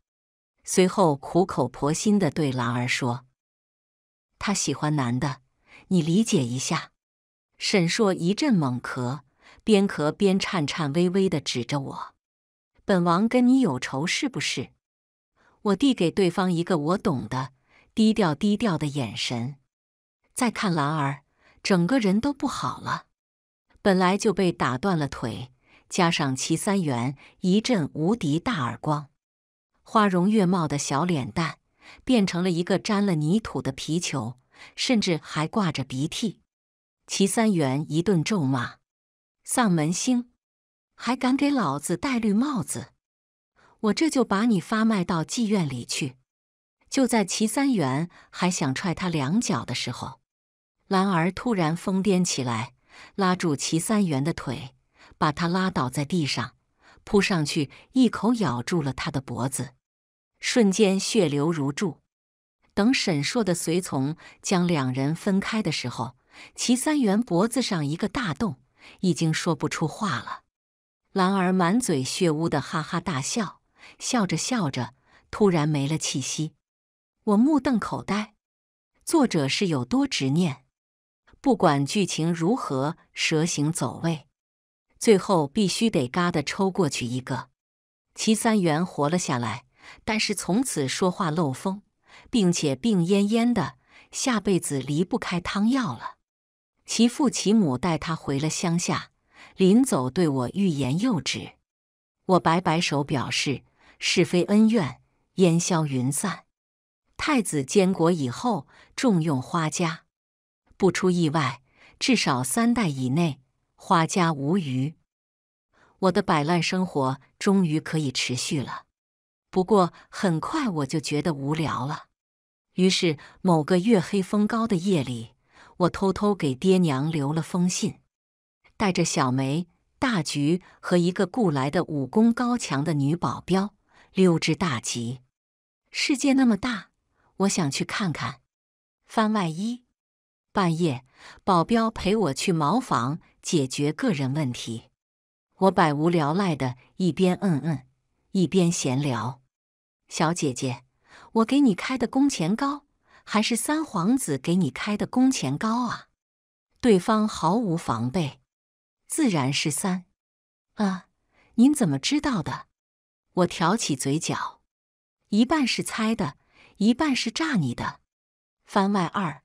随后苦口婆心地对兰儿说：“他喜欢男的，你理解一下。”沈硕一阵猛咳。边咳边颤颤巍巍的指着我：“本王跟你有仇是不是？”我递给对方一个我懂的低调低调的眼神。再看兰儿，整个人都不好了。本来就被打断了腿，加上齐三元一阵无敌大耳光，花容月貌的小脸蛋变成了一个沾了泥土的皮球，甚至还挂着鼻涕。齐三元一顿咒骂。丧门星，还敢给老子戴绿帽子！我这就把你发卖到妓院里去！就在齐三元还想踹他两脚的时候，兰儿突然疯癫起来，拉住齐三元的腿，把他拉倒在地上，扑上去一口咬住了他的脖子，瞬间血流如注。等沈硕的随从将两人分开的时候，齐三元脖子上一个大洞。已经说不出话了，兰儿满嘴血污的哈哈大笑，笑着笑着，突然没了气息。我目瞪口呆。作者是有多执念？不管剧情如何蛇形走位，最后必须得嘎的抽过去一个。齐三元活了下来，但是从此说话漏风，并且病恹恹的，下辈子离不开汤药了。其父其母带他回了乡下，临走对我欲言又止。我摆摆手，表示是非恩怨烟消云散。太子监国以后重用花家，不出意外，至少三代以内花家无余。我的摆烂生活终于可以持续了。不过很快我就觉得无聊了，于是某个月黑风高的夜里。我偷偷给爹娘留了封信，带着小梅、大菊和一个雇来的武功高强的女保镖溜之大吉。世界那么大，我想去看看。番外一：半夜，保镖陪我去茅房解决个人问题。我百无聊赖的，一边嗯嗯，一边闲聊。小姐姐，我给你开的工钱高。还是三皇子给你开的工钱高啊！对方毫无防备，自然是三。啊，您怎么知道的？我挑起嘴角，一半是猜的，一半是诈你的。番外二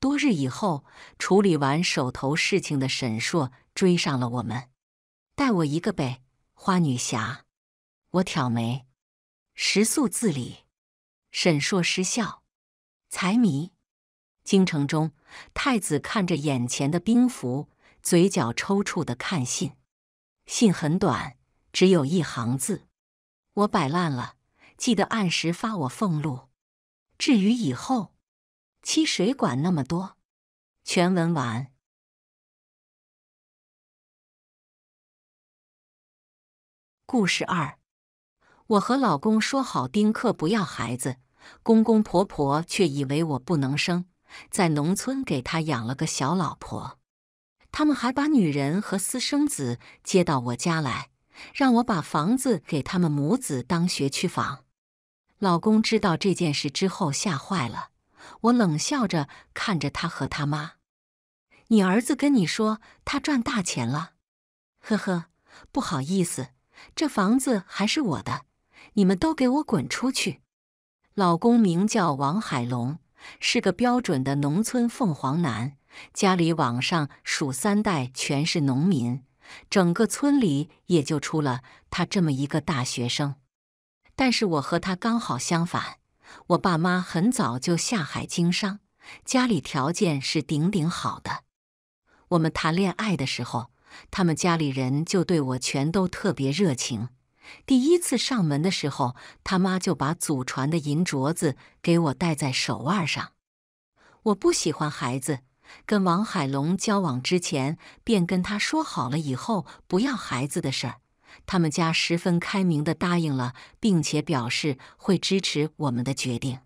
多日以后，处理完手头事情的沈硕追上了我们，带我一个呗，花女侠。我挑眉，食宿自理。沈硕失笑。财迷，京城中，太子看着眼前的兵符，嘴角抽搐的看信。信很短，只有一行字：“我摆烂了，记得按时发我俸禄。至于以后，妻谁管那么多？”全文完。故事二，我和老公说好丁克，不要孩子。公公婆婆却以为我不能生，在农村给他养了个小老婆，他们还把女人和私生子接到我家来，让我把房子给他们母子当学区房。老公知道这件事之后吓坏了，我冷笑着看着他和他妈：“你儿子跟你说他赚大钱了？呵呵，不好意思，这房子还是我的，你们都给我滚出去！”老公名叫王海龙，是个标准的农村凤凰男，家里往上数三代全是农民，整个村里也就出了他这么一个大学生。但是我和他刚好相反，我爸妈很早就下海经商，家里条件是顶顶好的。我们谈恋爱的时候，他们家里人就对我全都特别热情。第一次上门的时候，他妈就把祖传的银镯子给我戴在手腕上。我不喜欢孩子，跟王海龙交往之前便跟他说好了，以后不要孩子的事儿。他们家十分开明的答应了，并且表示会支持我们的决定。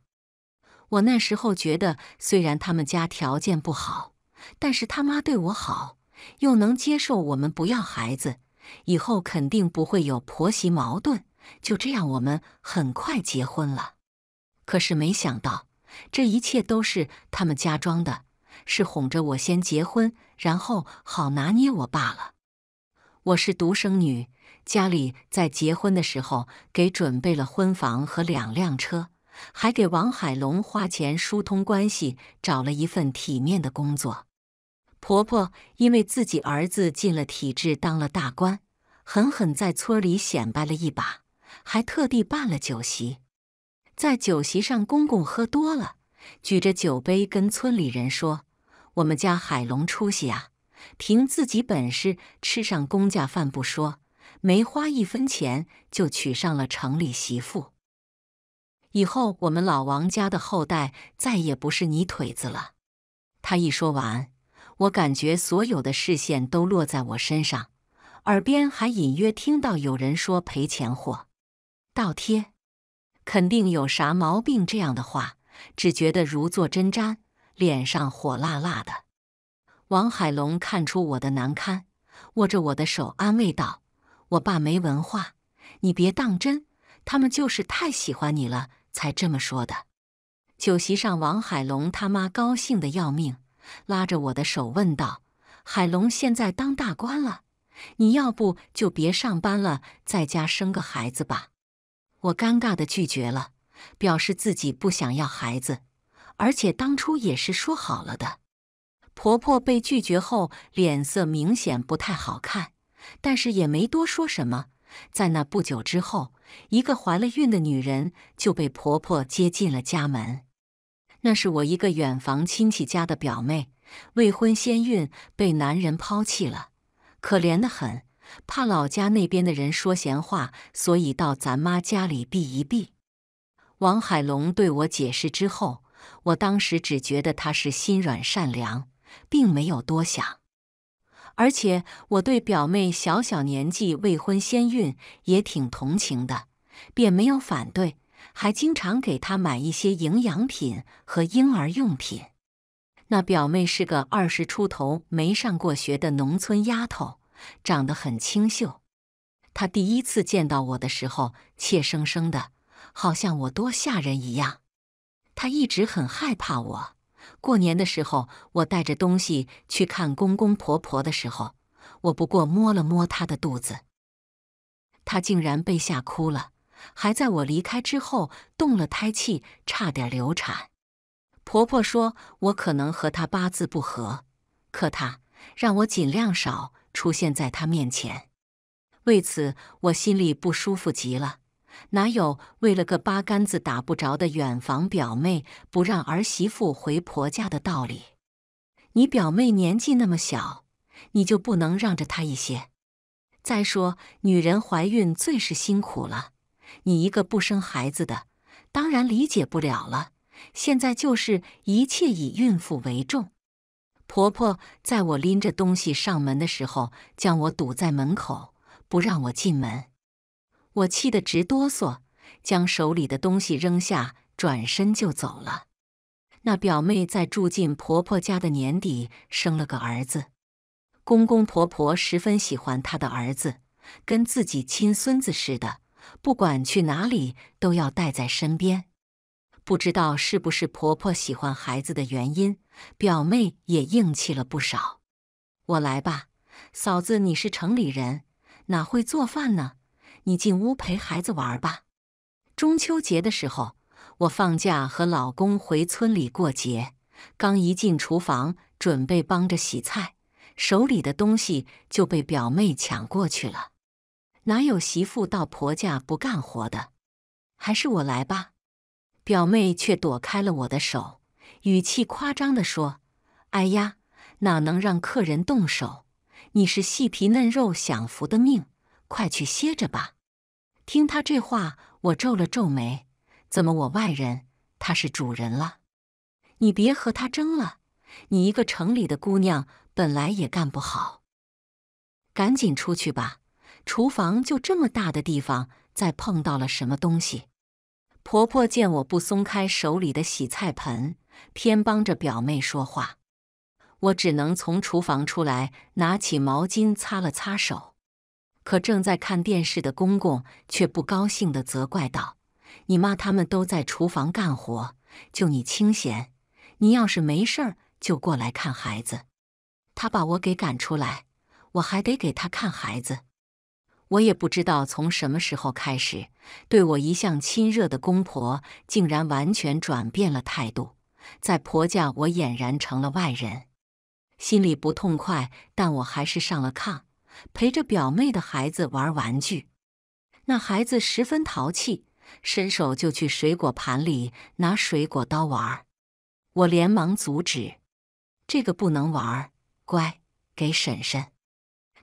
我那时候觉得，虽然他们家条件不好，但是他妈对我好，又能接受我们不要孩子。以后肯定不会有婆媳矛盾，就这样，我们很快结婚了。可是没想到，这一切都是他们家装的，是哄着我先结婚，然后好拿捏我罢了。我是独生女，家里在结婚的时候给准备了婚房和两辆车，还给王海龙花钱疏通关系，找了一份体面的工作。婆婆因为自己儿子进了体制，当了大官，狠狠在村里显摆了一把，还特地办了酒席。在酒席上，公公喝多了，举着酒杯跟村里人说：“我们家海龙出息啊，凭自己本事吃上公家饭不说，没花一分钱就娶上了城里媳妇。以后我们老王家的后代再也不是泥腿子了。”他一说完。我感觉所有的视线都落在我身上，耳边还隐约听到有人说“赔钱货，倒贴，肯定有啥毛病”这样的话，只觉得如坐针毡，脸上火辣辣的。王海龙看出我的难堪，握着我的手安慰道：“我爸没文化，你别当真，他们就是太喜欢你了才这么说的。”酒席上，王海龙他妈高兴的要命。拉着我的手问道：“海龙现在当大官了，你要不就别上班了，在家生个孩子吧。”我尴尬地拒绝了，表示自己不想要孩子，而且当初也是说好了的。婆婆被拒绝后，脸色明显不太好看，但是也没多说什么。在那不久之后，一个怀了孕的女人就被婆婆接进了家门。那是我一个远房亲戚家的表妹，未婚先孕被男人抛弃了，可怜的很。怕老家那边的人说闲话，所以到咱妈家里避一避。王海龙对我解释之后，我当时只觉得他是心软善良，并没有多想，而且我对表妹小小年纪未婚先孕也挺同情的，便没有反对。还经常给她买一些营养品和婴儿用品。那表妹是个二十出头、没上过学的农村丫头，长得很清秀。她第一次见到我的时候，怯生生的，好像我多吓人一样。她一直很害怕我。过年的时候，我带着东西去看公公婆婆的时候，我不过摸了摸她的肚子，她竟然被吓哭了。还在我离开之后动了胎气，差点流产。婆婆说我可能和她八字不合，可她让我尽量少出现在她面前。为此我心里不舒服极了。哪有为了个八竿子打不着的远房表妹不让儿媳妇回婆家的道理？你表妹年纪那么小，你就不能让着她一些？再说，女人怀孕最是辛苦了。你一个不生孩子的，当然理解不了了。现在就是一切以孕妇为重。婆婆在我拎着东西上门的时候，将我堵在门口，不让我进门。我气得直哆嗦，将手里的东西扔下，转身就走了。那表妹在住进婆婆家的年底生了个儿子，公公婆婆十分喜欢她的儿子，跟自己亲孙子似的。不管去哪里都要带在身边。不知道是不是婆婆喜欢孩子的原因，表妹也硬气了不少。我来吧，嫂子，你是城里人，哪会做饭呢？你进屋陪孩子玩吧。中秋节的时候，我放假和老公回村里过节，刚一进厨房准备帮着洗菜，手里的东西就被表妹抢过去了。哪有媳妇到婆家不干活的？还是我来吧。表妹却躲开了我的手，语气夸张地说：“哎呀，哪能让客人动手？你是细皮嫩肉享福的命，快去歇着吧。”听她这话，我皱了皱眉：“怎么，我外人，她是主人了？你别和她争了。你一个城里的姑娘，本来也干不好，赶紧出去吧。”厨房就这么大的地方，再碰到了什么东西？婆婆见我不松开手里的洗菜盆，偏帮着表妹说话，我只能从厨房出来，拿起毛巾擦了擦手。可正在看电视的公公却不高兴地责怪道：“你妈他们都在厨房干活，就你清闲。你要是没事儿就过来看孩子，他把我给赶出来，我还得给他看孩子。”我也不知道从什么时候开始，对我一向亲热的公婆竟然完全转变了态度，在婆家我俨然成了外人，心里不痛快，但我还是上了炕，陪着表妹的孩子玩玩具。那孩子十分淘气，伸手就去水果盘里拿水果刀玩，我连忙阻止：“这个不能玩，乖，给婶婶。”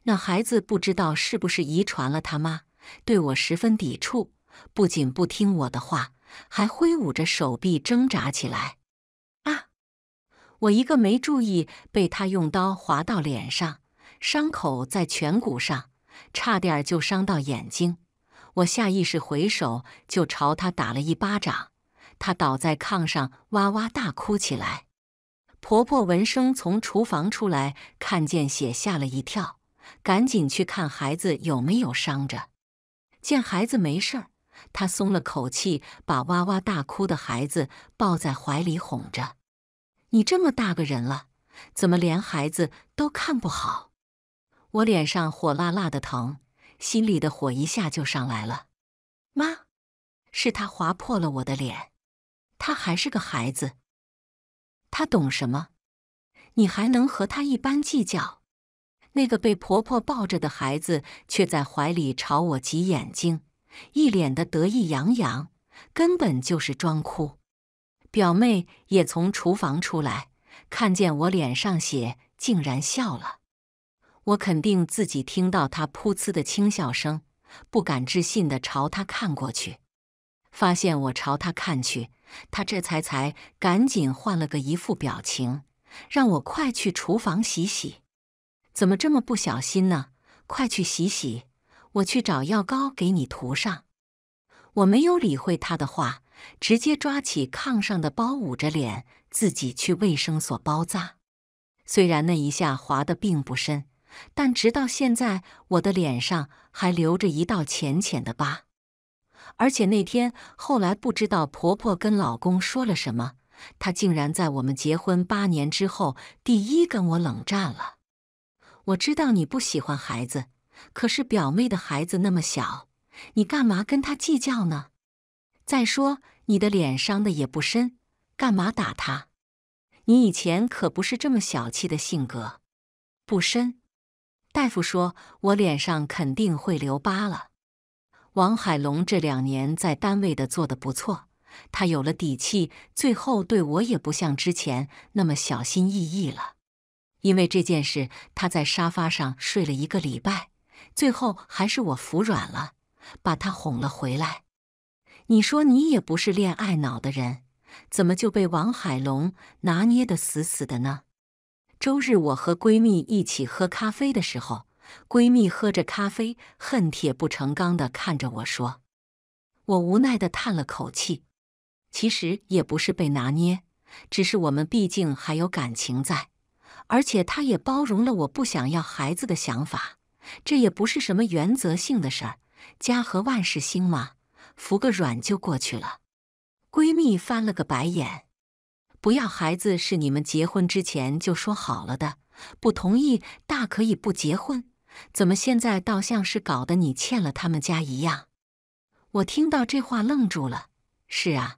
那孩子不知道是不是遗传了他妈，对我十分抵触，不仅不听我的话，还挥舞着手臂挣扎起来。啊！我一个没注意，被他用刀划到脸上，伤口在颧骨上，差点就伤到眼睛。我下意识回手就朝他打了一巴掌，他倒在炕上哇哇大哭起来。婆婆闻声从厨房出来，看见血吓了一跳。赶紧去看孩子有没有伤着。见孩子没事儿，他松了口气，把哇哇大哭的孩子抱在怀里哄着。你这么大个人了，怎么连孩子都看不好？我脸上火辣辣的疼，心里的火一下就上来了。妈，是他划破了我的脸。他还是个孩子，他懂什么？你还能和他一般计较？那个被婆婆抱着的孩子却在怀里朝我挤眼睛，一脸的得意洋洋，根本就是装哭。表妹也从厨房出来，看见我脸上血，竟然笑了。我肯定自己听到她噗呲的轻笑声，不敢置信地朝她看过去，发现我朝她看去，她这才才赶紧换了个一副表情，让我快去厨房洗洗。怎么这么不小心呢？快去洗洗，我去找药膏给你涂上。我没有理会她的话，直接抓起炕上的包，捂着脸自己去卫生所包扎。虽然那一下划的并不深，但直到现在，我的脸上还留着一道浅浅的疤。而且那天后来不知道婆婆跟老公说了什么，她竟然在我们结婚八年之后，第一跟我冷战了。我知道你不喜欢孩子，可是表妹的孩子那么小，你干嘛跟他计较呢？再说你的脸伤的也不深，干嘛打他？你以前可不是这么小气的性格。不深，大夫说我脸上肯定会留疤了。王海龙这两年在单位的做的不错，他有了底气，最后对我也不像之前那么小心翼翼了。因为这件事，他在沙发上睡了一个礼拜，最后还是我服软了，把他哄了回来。你说你也不是恋爱脑的人，怎么就被王海龙拿捏得死死的呢？周日我和闺蜜一起喝咖啡的时候，闺蜜喝着咖啡，恨铁不成钢地看着我说：“我无奈地叹了口气，其实也不是被拿捏，只是我们毕竟还有感情在。”而且他也包容了我不想要孩子的想法，这也不是什么原则性的事儿，家和万事兴嘛，服个软就过去了。闺蜜翻了个白眼：“不要孩子是你们结婚之前就说好了的，不同意大可以不结婚，怎么现在倒像是搞得你欠了他们家一样？”我听到这话愣住了：“是啊，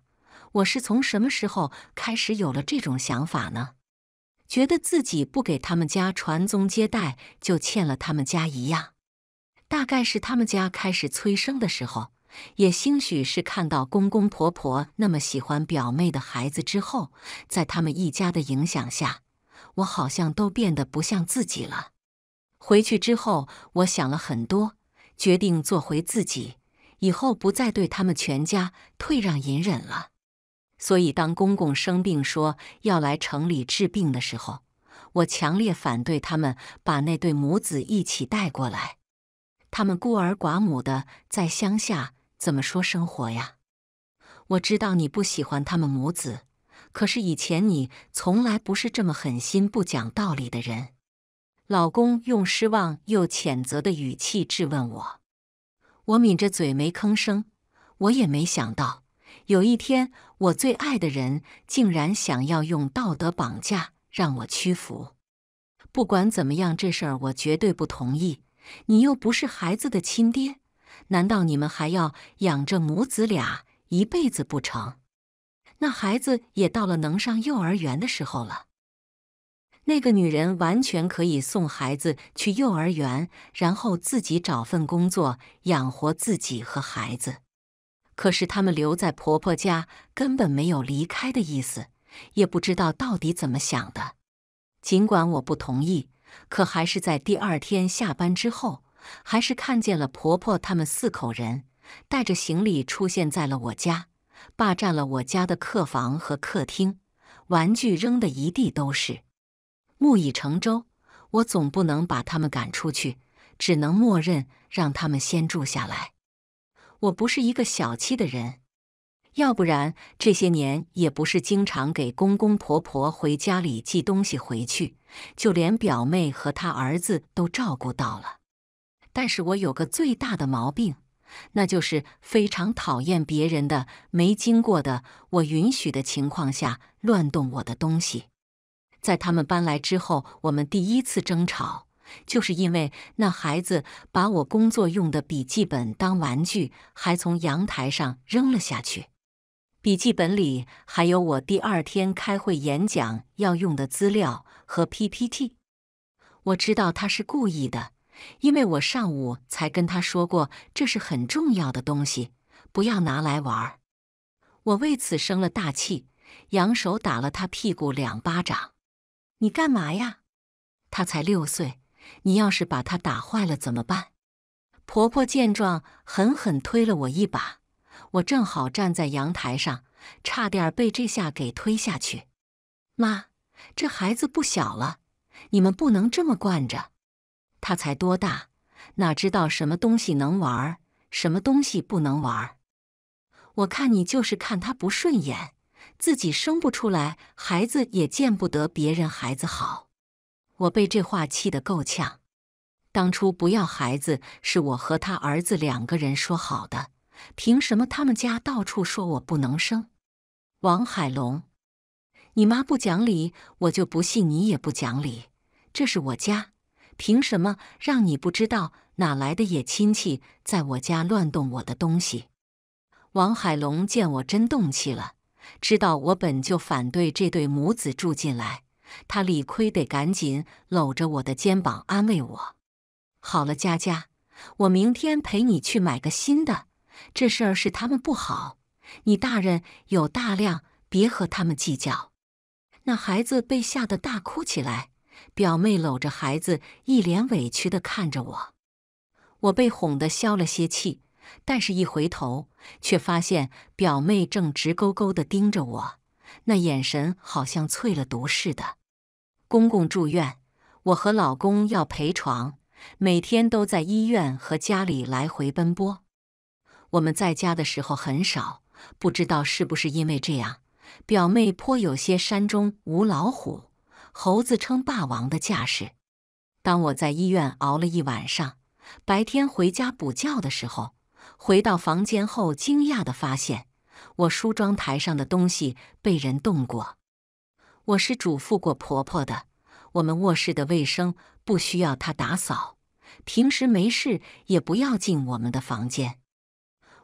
我是从什么时候开始有了这种想法呢？”觉得自己不给他们家传宗接代，就欠了他们家一样。大概是他们家开始催生的时候，也兴许是看到公公婆婆那么喜欢表妹的孩子之后，在他们一家的影响下，我好像都变得不像自己了。回去之后，我想了很多，决定做回自己，以后不再对他们全家退让隐忍了。所以，当公公生病说要来城里治病的时候，我强烈反对他们把那对母子一起带过来。他们孤儿寡母的在乡下怎么说生活呀？我知道你不喜欢他们母子，可是以前你从来不是这么狠心、不讲道理的人。老公用失望又谴责的语气质问我，我抿着嘴没吭声。我也没想到。有一天，我最爱的人竟然想要用道德绑架让我屈服。不管怎么样，这事儿我绝对不同意。你又不是孩子的亲爹，难道你们还要养着母子俩一辈子不成？那孩子也到了能上幼儿园的时候了。那个女人完全可以送孩子去幼儿园，然后自己找份工作养活自己和孩子。可是他们留在婆婆家根本没有离开的意思，也不知道到底怎么想的。尽管我不同意，可还是在第二天下班之后，还是看见了婆婆他们四口人带着行李出现在了我家，霸占了我家的客房和客厅，玩具扔的一地都是。木已成舟，我总不能把他们赶出去，只能默认让他们先住下来。我不是一个小气的人，要不然这些年也不是经常给公公婆婆回家里寄东西回去，就连表妹和她儿子都照顾到了。但是我有个最大的毛病，那就是非常讨厌别人的没经过的我允许的情况下乱动我的东西。在他们搬来之后，我们第一次争吵。就是因为那孩子把我工作用的笔记本当玩具，还从阳台上扔了下去。笔记本里还有我第二天开会演讲要用的资料和 PPT。我知道他是故意的，因为我上午才跟他说过，这是很重要的东西，不要拿来玩儿。我为此生了大气，扬手打了他屁股两巴掌。你干嘛呀？他才六岁。你要是把他打坏了怎么办？婆婆见状，狠狠推了我一把。我正好站在阳台上，差点被这下给推下去。妈，这孩子不小了，你们不能这么惯着。他才多大，哪知道什么东西能玩，什么东西不能玩？我看你就是看他不顺眼，自己生不出来孩子，也见不得别人孩子好。我被这话气得够呛。当初不要孩子是我和他儿子两个人说好的，凭什么他们家到处说我不能生？王海龙，你妈不讲理，我就不信你也不讲理。这是我家，凭什么让你不知道哪来的野亲戚在我家乱动我的东西？王海龙见我真动气了，知道我本就反对这对母子住进来。他理亏，得赶紧搂着我的肩膀安慰我：“好了，佳佳，我明天陪你去买个新的。这事儿是他们不好，你大人有大量，别和他们计较。”那孩子被吓得大哭起来，表妹搂着孩子，一脸委屈地看着我。我被哄得消了些气，但是一回头，却发现表妹正直勾勾地盯着我。那眼神好像淬了毒似的。公公住院，我和老公要陪床，每天都在医院和家里来回奔波。我们在家的时候很少，不知道是不是因为这样，表妹颇有些“山中无老虎，猴子称霸王”的架势。当我在医院熬了一晚上，白天回家补觉的时候，回到房间后惊讶地发现。我梳妆台上的东西被人动过，我是嘱咐过婆婆的。我们卧室的卫生不需要她打扫，平时没事也不要进我们的房间。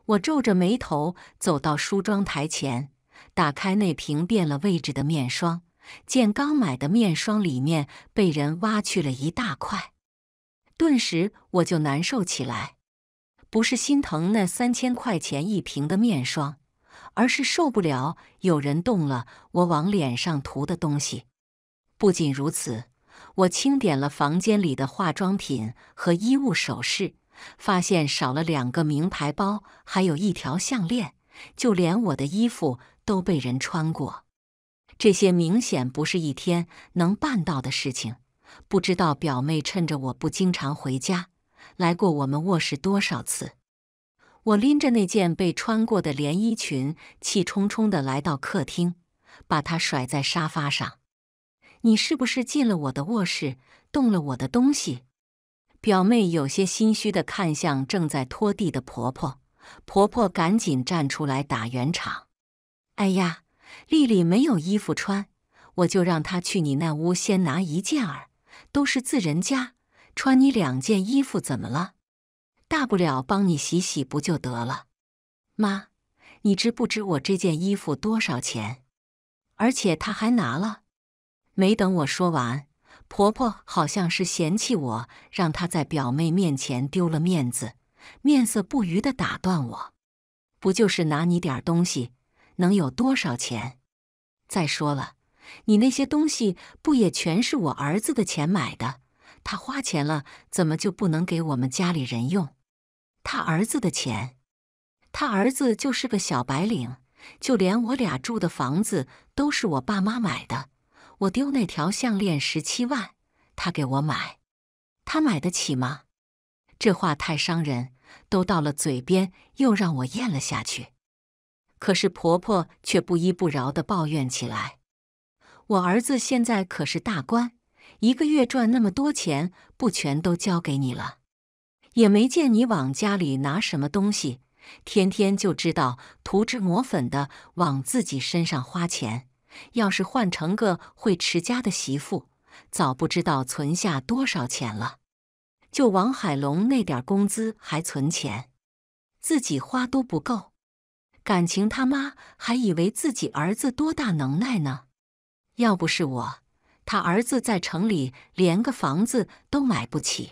我皱着眉头走到梳妆台前，打开那瓶变了位置的面霜，见刚买的面霜里面被人挖去了一大块，顿时我就难受起来。不是心疼那三千块钱一瓶的面霜。而是受不了有人动了我往脸上涂的东西。不仅如此，我清点了房间里的化妆品和衣物首饰，发现少了两个名牌包，还有一条项链。就连我的衣服都被人穿过。这些明显不是一天能办到的事情。不知道表妹趁着我不经常回家，来过我们卧室多少次。我拎着那件被穿过的连衣裙，气冲冲地来到客厅，把它甩在沙发上。你是不是进了我的卧室，动了我的东西？表妹有些心虚地看向正在拖地的婆婆，婆婆赶紧站出来打圆场：“哎呀，丽丽没有衣服穿，我就让她去你那屋先拿一件儿。都是自人家，穿你两件衣服怎么了？”大不了帮你洗洗不就得了，妈，你知不知我这件衣服多少钱？而且他还拿了。没等我说完，婆婆好像是嫌弃我，让她在表妹面前丢了面子，面色不愉的打断我：“不就是拿你点东西，能有多少钱？再说了，你那些东西不也全是我儿子的钱买的？他花钱了，怎么就不能给我们家里人用？”他儿子的钱，他儿子就是个小白领，就连我俩住的房子都是我爸妈买的。我丢那条项链十七万，他给我买，他买得起吗？这话太伤人，都到了嘴边，又让我咽了下去。可是婆婆却不依不饶地抱怨起来：“我儿子现在可是大官，一个月赚那么多钱，不全都交给你了？”也没见你往家里拿什么东西，天天就知道涂脂抹粉的往自己身上花钱。要是换成个会持家的媳妇，早不知道存下多少钱了。就王海龙那点工资还存钱，自己花都不够。感情他妈还以为自己儿子多大能耐呢？要不是我，他儿子在城里连个房子都买不起。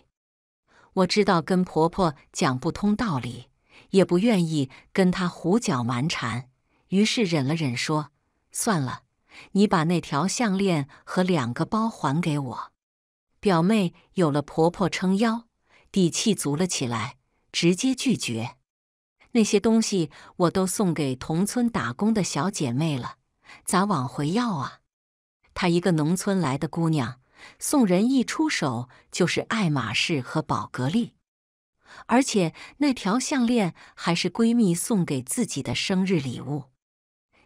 我知道跟婆婆讲不通道理，也不愿意跟她胡搅蛮缠，于是忍了忍，说：“算了，你把那条项链和两个包还给我。”表妹有了婆婆撑腰，底气足了起来，直接拒绝：“那些东西我都送给同村打工的小姐妹了，咋往回要啊？”她一个农村来的姑娘。送人一出手就是爱马仕和宝格丽，而且那条项链还是闺蜜送给自己的生日礼物。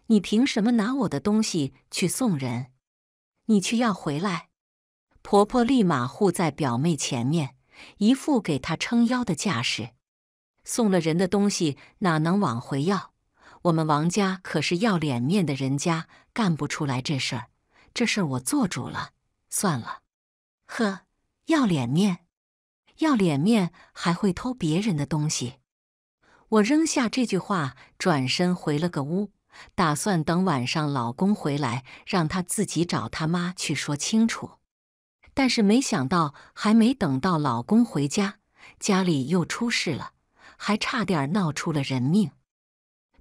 你凭什么拿我的东西去送人？你去要回来？婆婆立马护在表妹前面，一副给她撑腰的架势。送了人的东西哪能往回要？我们王家可是要脸面的人家，干不出来这事儿。这事儿我做主了。算了，呵，要脸面，要脸面，还会偷别人的东西？我扔下这句话，转身回了个屋，打算等晚上老公回来，让他自己找他妈去说清楚。但是没想到，还没等到老公回家，家里又出事了，还差点闹出了人命。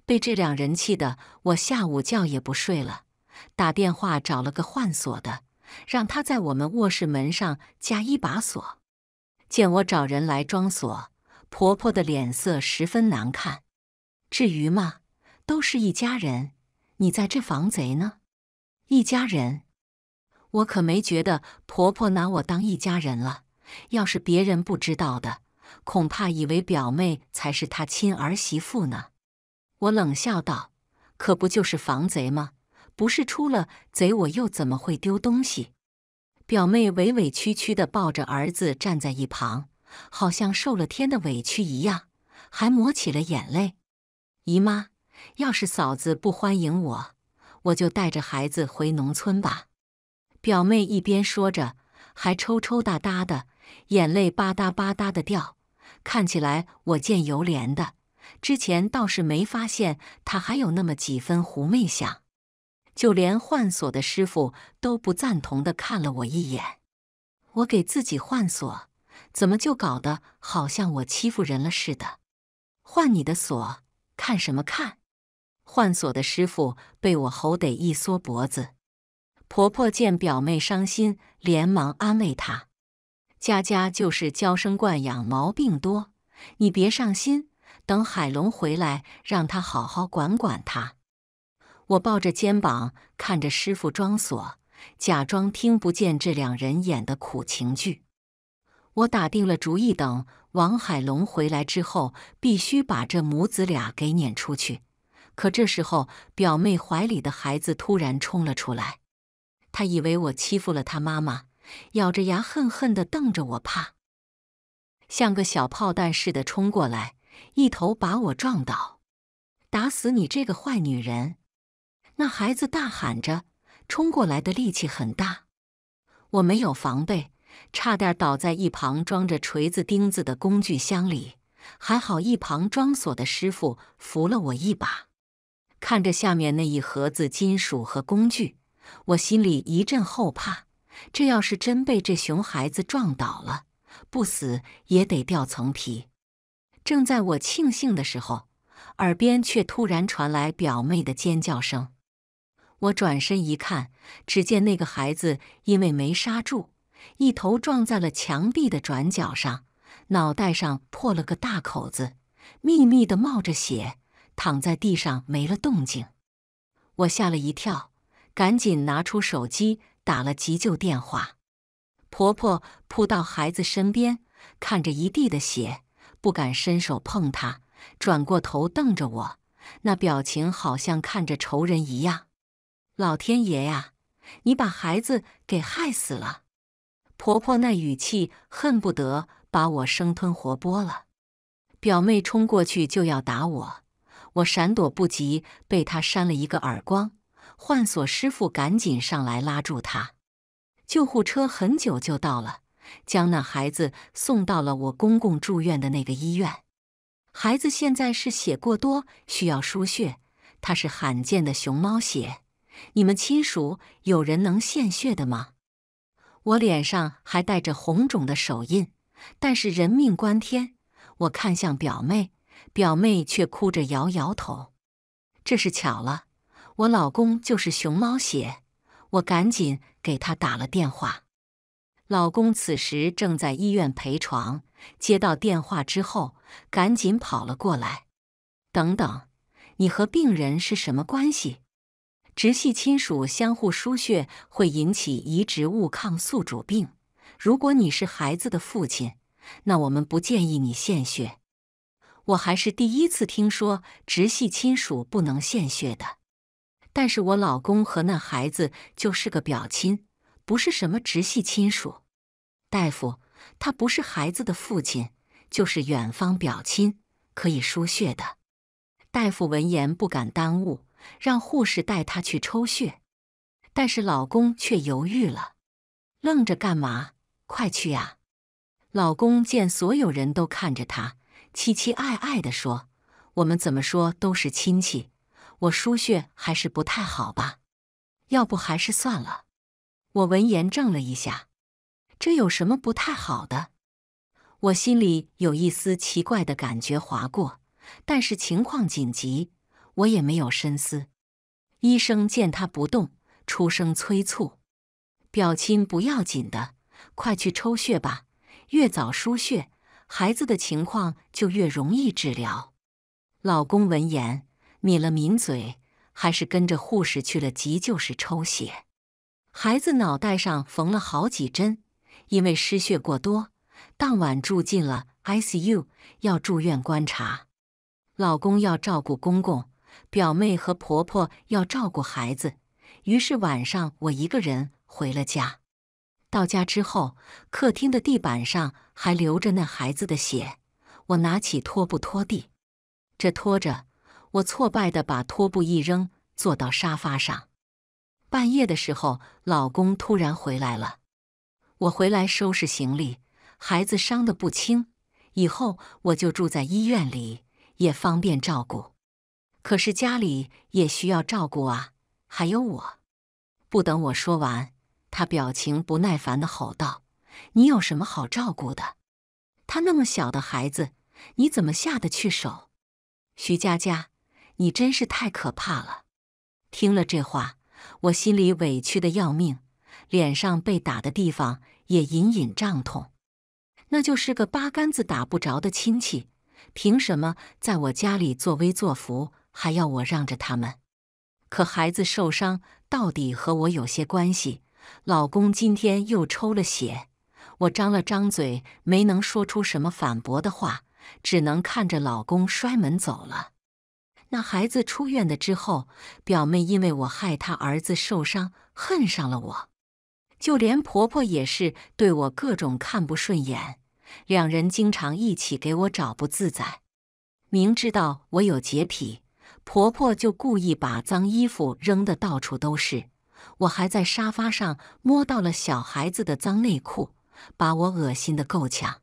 被这两人气的，我下午觉也不睡了，打电话找了个换锁的。让他在我们卧室门上加一把锁。见我找人来装锁，婆婆的脸色十分难看。至于吗？都是一家人，你在这防贼呢？一家人，我可没觉得婆婆拿我当一家人了。要是别人不知道的，恐怕以为表妹才是她亲儿媳妇呢。我冷笑道：“可不就是防贼吗？”不是出了贼，我又怎么会丢东西？表妹委委屈屈的抱着儿子站在一旁，好像受了天的委屈一样，还抹起了眼泪。姨妈，要是嫂子不欢迎我，我就带着孩子回农村吧。表妹一边说着，还抽抽搭搭的眼泪吧嗒吧嗒的掉，看起来我见犹怜的。之前倒是没发现她还有那么几分狐媚相。就连换锁的师傅都不赞同的看了我一眼。我给自己换锁，怎么就搞得好像我欺负人了似的？换你的锁，看什么看？换锁的师傅被我吼得一缩脖子。婆婆见表妹伤心，连忙安慰她：“佳佳就是娇生惯养，毛病多，你别上心。等海龙回来，让他好好管管她。”我抱着肩膀看着师傅装锁，假装听不见这两人演的苦情剧。我打定了主意，等王海龙回来之后，必须把这母子俩给撵出去。可这时候，表妹怀里的孩子突然冲了出来，他以为我欺负了他妈妈，咬着牙恨恨地瞪着我，怕像个小炮弹似的冲过来，一头把我撞倒，打死你这个坏女人！那孩子大喊着，冲过来的力气很大，我没有防备，差点倒在一旁装着锤子、钉子的工具箱里。还好一旁装锁的师傅扶了我一把。看着下面那一盒子金属和工具，我心里一阵后怕。这要是真被这熊孩子撞倒了，不死也得掉层皮。正在我庆幸的时候，耳边却突然传来表妹的尖叫声。我转身一看，只见那个孩子因为没刹住，一头撞在了墙壁的转角上，脑袋上破了个大口子，密密的冒着血，躺在地上没了动静。我吓了一跳，赶紧拿出手机打了急救电话。婆婆扑到孩子身边，看着一地的血，不敢伸手碰他，转过头瞪着我，那表情好像看着仇人一样。老天爷呀！你把孩子给害死了！婆婆那语气恨不得把我生吞活剥了。表妹冲过去就要打我，我闪躲不及，被她扇了一个耳光。换锁师傅赶紧上来拉住她。救护车很久就到了，将那孩子送到了我公公住院的那个医院。孩子现在是血过多，需要输血，他是罕见的熊猫血。你们亲属有人能献血的吗？我脸上还带着红肿的手印，但是人命关天，我看向表妹，表妹却哭着摇摇头。这是巧了，我老公就是熊猫血，我赶紧给他打了电话。老公此时正在医院陪床，接到电话之后，赶紧跑了过来。等等，你和病人是什么关系？直系亲属相互输血会引起移植物抗宿主病。如果你是孩子的父亲，那我们不建议你献血。我还是第一次听说直系亲属不能献血的。但是我老公和那孩子就是个表亲，不是什么直系亲属。大夫，他不是孩子的父亲，就是远方表亲，可以输血的。大夫闻言不敢耽误。让护士带她去抽血，但是老公却犹豫了，愣着干嘛？快去啊！老公见所有人都看着他，期期爱爱的说：“我们怎么说都是亲戚，我输血还是不太好吧？要不还是算了。”我闻言怔了一下，这有什么不太好的？我心里有一丝奇怪的感觉划过，但是情况紧急。我也没有深思。医生见他不动，出声催促：“表亲不要紧的，快去抽血吧，越早输血，孩子的情况就越容易治疗。”老公闻言抿了抿嘴，还是跟着护士去了急救室抽血。孩子脑袋上缝了好几针，因为失血过多，当晚住进了 ICU，要住院观察。老公要照顾公公。表妹和婆婆要照顾孩子，于是晚上我一个人回了家。到家之后，客厅的地板上还留着那孩子的血。我拿起拖布拖地，这拖着，我挫败的把拖布一扔，坐到沙发上。半夜的时候，老公突然回来了。我回来收拾行李，孩子伤的不轻，以后我就住在医院里，也方便照顾。可是家里也需要照顾啊，还有我。不等我说完，他表情不耐烦的吼道：“你有什么好照顾的？他那么小的孩子，你怎么下得去手？”徐佳佳，你真是太可怕了！听了这话，我心里委屈的要命，脸上被打的地方也隐隐胀痛。那就是个八竿子打不着的亲戚，凭什么在我家里作威作福？还要我让着他们，可孩子受伤到底和我有些关系。老公今天又抽了血，我张了张嘴，没能说出什么反驳的话，只能看着老公摔门走了。那孩子出院的之后，表妹因为我害她儿子受伤，恨上了我，就连婆婆也是对我各种看不顺眼，两人经常一起给我找不自在。明知道我有洁癖。婆婆就故意把脏衣服扔得到处都是，我还在沙发上摸到了小孩子的脏内裤，把我恶心的够呛。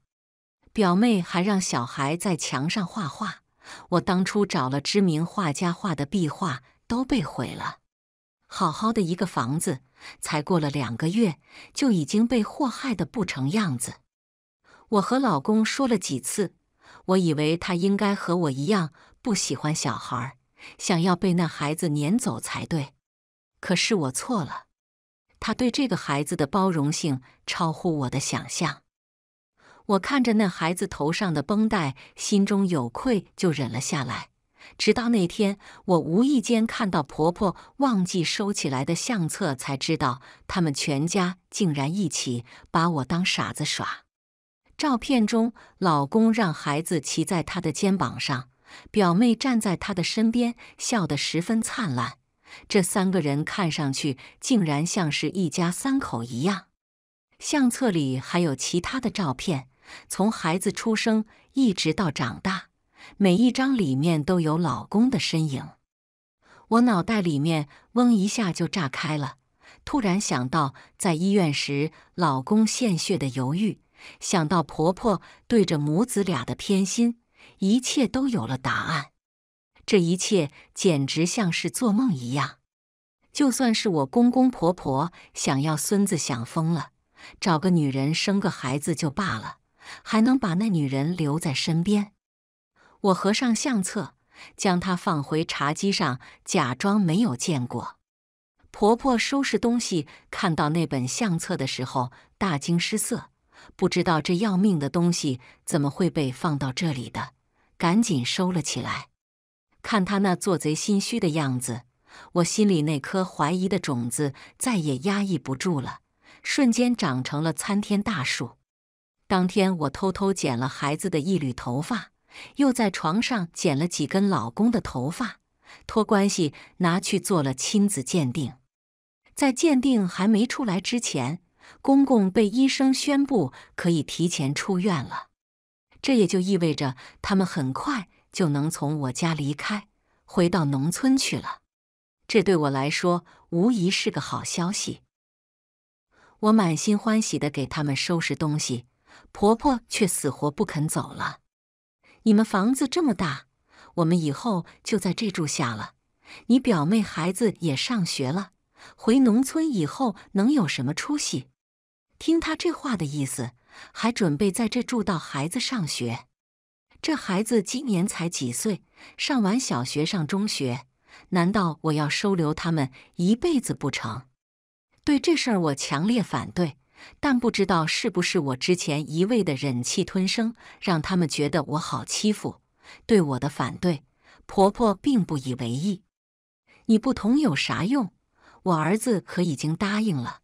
表妹还让小孩在墙上画画，我当初找了知名画家画的壁画都被毁了。好好的一个房子，才过了两个月就已经被祸害的不成样子。我和老公说了几次，我以为他应该和我一样不喜欢小孩。想要被那孩子撵走才对，可是我错了。他对这个孩子的包容性超乎我的想象。我看着那孩子头上的绷带，心中有愧，就忍了下来。直到那天，我无意间看到婆婆忘记收起来的相册，才知道他们全家竟然一起把我当傻子耍。照片中，老公让孩子骑在他的肩膀上。表妹站在他的身边，笑得十分灿烂。这三个人看上去竟然像是一家三口一样。相册里还有其他的照片，从孩子出生一直到长大，每一张里面都有老公的身影。我脑袋里面嗡一下就炸开了，突然想到在医院时老公献血的犹豫，想到婆婆对着母子俩的偏心。一切都有了答案，这一切简直像是做梦一样。就算是我公公婆婆想要孙子想疯了，找个女人生个孩子就罢了，还能把那女人留在身边。我合上相册，将它放回茶几上，假装没有见过。婆婆收拾东西，看到那本相册的时候大惊失色，不知道这要命的东西怎么会被放到这里的。赶紧收了起来，看他那做贼心虚的样子，我心里那颗怀疑的种子再也压抑不住了，瞬间长成了参天大树。当天，我偷偷剪了孩子的一缕头发，又在床上剪了几根老公的头发，托关系拿去做了亲子鉴定。在鉴定还没出来之前，公公被医生宣布可以提前出院了。这也就意味着他们很快就能从我家离开，回到农村去了。这对我来说无疑是个好消息。我满心欢喜地给他们收拾东西，婆婆却死活不肯走了。你们房子这么大，我们以后就在这住下了。你表妹孩子也上学了，回农村以后能有什么出息？听她这话的意思。还准备在这住到孩子上学？这孩子今年才几岁？上完小学上中学，难道我要收留他们一辈子不成？对这事儿我强烈反对，但不知道是不是我之前一味的忍气吞声，让他们觉得我好欺负。对我的反对，婆婆并不以为意。你不同有啥用？我儿子可已经答应了，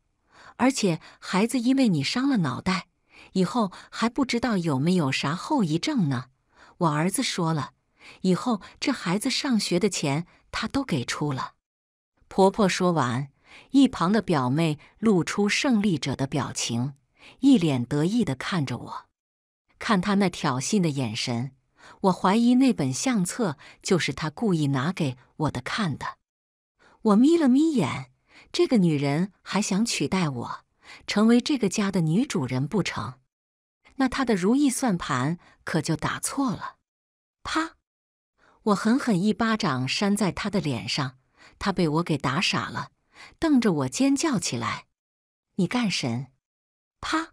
而且孩子因为你伤了脑袋。以后还不知道有没有啥后遗症呢？我儿子说了，以后这孩子上学的钱他都给出了。婆婆说完，一旁的表妹露出胜利者的表情，一脸得意地看着我。看她那挑衅的眼神，我怀疑那本相册就是她故意拿给我的看的。我眯了眯眼，这个女人还想取代我。成为这个家的女主人不成？那他的如意算盘可就打错了。啪！我狠狠一巴掌扇在他的脸上，他被我给打傻了，瞪着我尖叫起来：“你干什？”啪！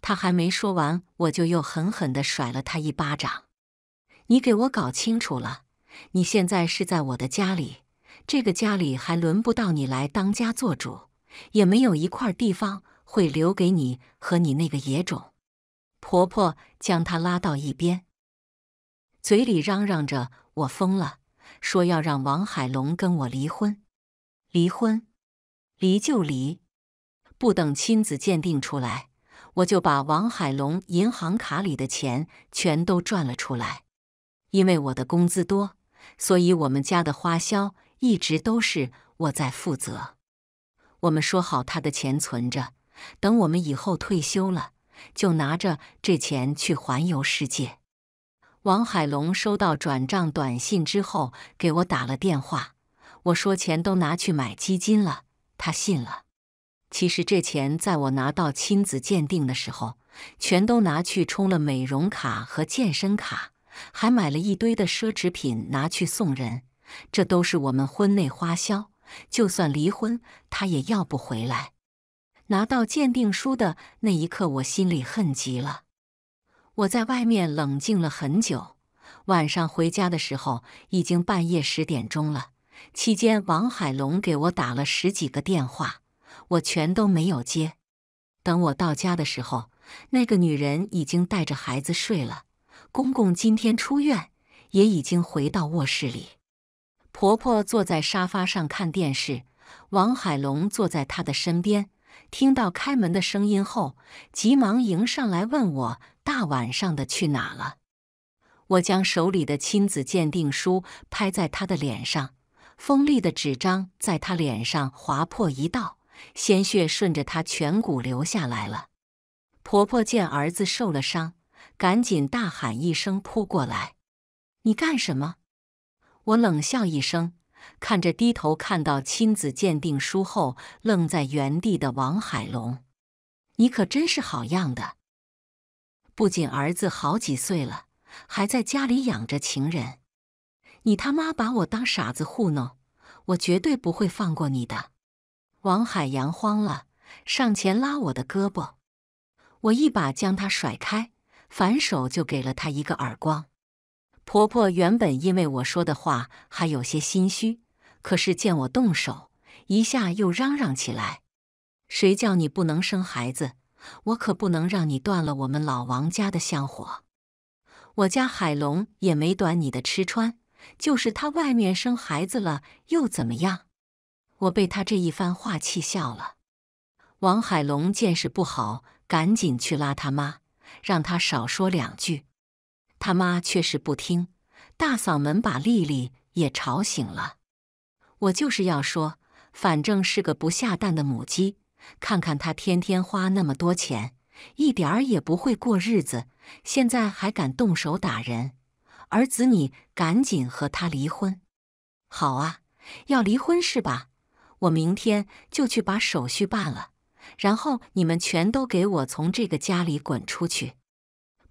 他还没说完，我就又狠狠地甩了他一巴掌。“你给我搞清楚了，你现在是在我的家里，这个家里还轮不到你来当家做主。”也没有一块地方会留给你和你那个野种。婆婆将她拉到一边，嘴里嚷嚷着：“我疯了，说要让王海龙跟我离婚，离婚，离就离。不等亲子鉴定出来，我就把王海龙银行卡里的钱全都转了出来。因为我的工资多，所以我们家的花销一直都是我在负责。”我们说好，他的钱存着，等我们以后退休了，就拿着这钱去环游世界。王海龙收到转账短信之后，给我打了电话。我说钱都拿去买基金了，他信了。其实这钱在我拿到亲子鉴定的时候，全都拿去充了美容卡和健身卡，还买了一堆的奢侈品拿去送人，这都是我们婚内花销。就算离婚，他也要不回来。拿到鉴定书的那一刻，我心里恨极了。我在外面冷静了很久。晚上回家的时候，已经半夜十点钟了。期间，王海龙给我打了十几个电话，我全都没有接。等我到家的时候，那个女人已经带着孩子睡了。公公今天出院，也已经回到卧室里。婆婆坐在沙发上看电视，王海龙坐在她的身边。听到开门的声音后，急忙迎上来问我：“大晚上的去哪了？”我将手里的亲子鉴定书拍在他的脸上，锋利的纸张在他脸上划破一道，鲜血顺着他颧骨流下来了。婆婆见儿子受了伤，赶紧大喊一声扑过来：“你干什么？”我冷笑一声，看着低头看到亲子鉴定书后愣在原地的王海龙：“你可真是好样的，不仅儿子好几岁了，还在家里养着情人，你他妈把我当傻子糊弄，我绝对不会放过你的！”王海洋慌了，上前拉我的胳膊，我一把将他甩开，反手就给了他一个耳光。婆婆原本因为我说的话还有些心虚，可是见我动手，一下又嚷嚷起来：“谁叫你不能生孩子？我可不能让你断了我们老王家的香火。我家海龙也没短你的吃穿，就是他外面生孩子了，又怎么样？”我被他这一番话气笑了。王海龙见识不好，赶紧去拉他妈，让他少说两句。他妈却是不听，大嗓门把丽丽也吵醒了。我就是要说，反正是个不下蛋的母鸡，看看她天天花那么多钱，一点儿也不会过日子，现在还敢动手打人。儿子，你赶紧和她离婚。好啊，要离婚是吧？我明天就去把手续办了，然后你们全都给我从这个家里滚出去。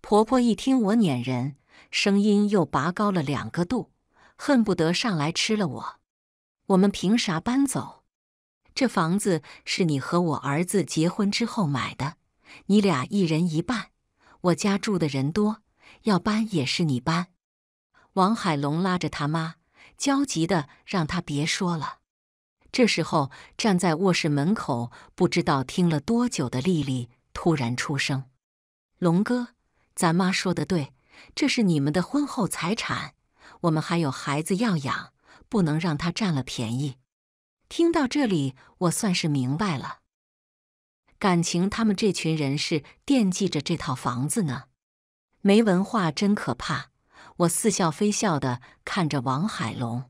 婆婆一听我撵人，声音又拔高了两个度，恨不得上来吃了我。我们凭啥搬走？这房子是你和我儿子结婚之后买的，你俩一人一半。我家住的人多，要搬也是你搬。王海龙拉着他妈，焦急的让他别说了。这时候，站在卧室门口不知道听了多久的丽丽突然出声：“龙哥。”咱妈说的对，这是你们的婚后财产，我们还有孩子要养，不能让他占了便宜。听到这里，我算是明白了，感情他们这群人是惦记着这套房子呢。没文化真可怕！我似笑非笑的看着王海龙，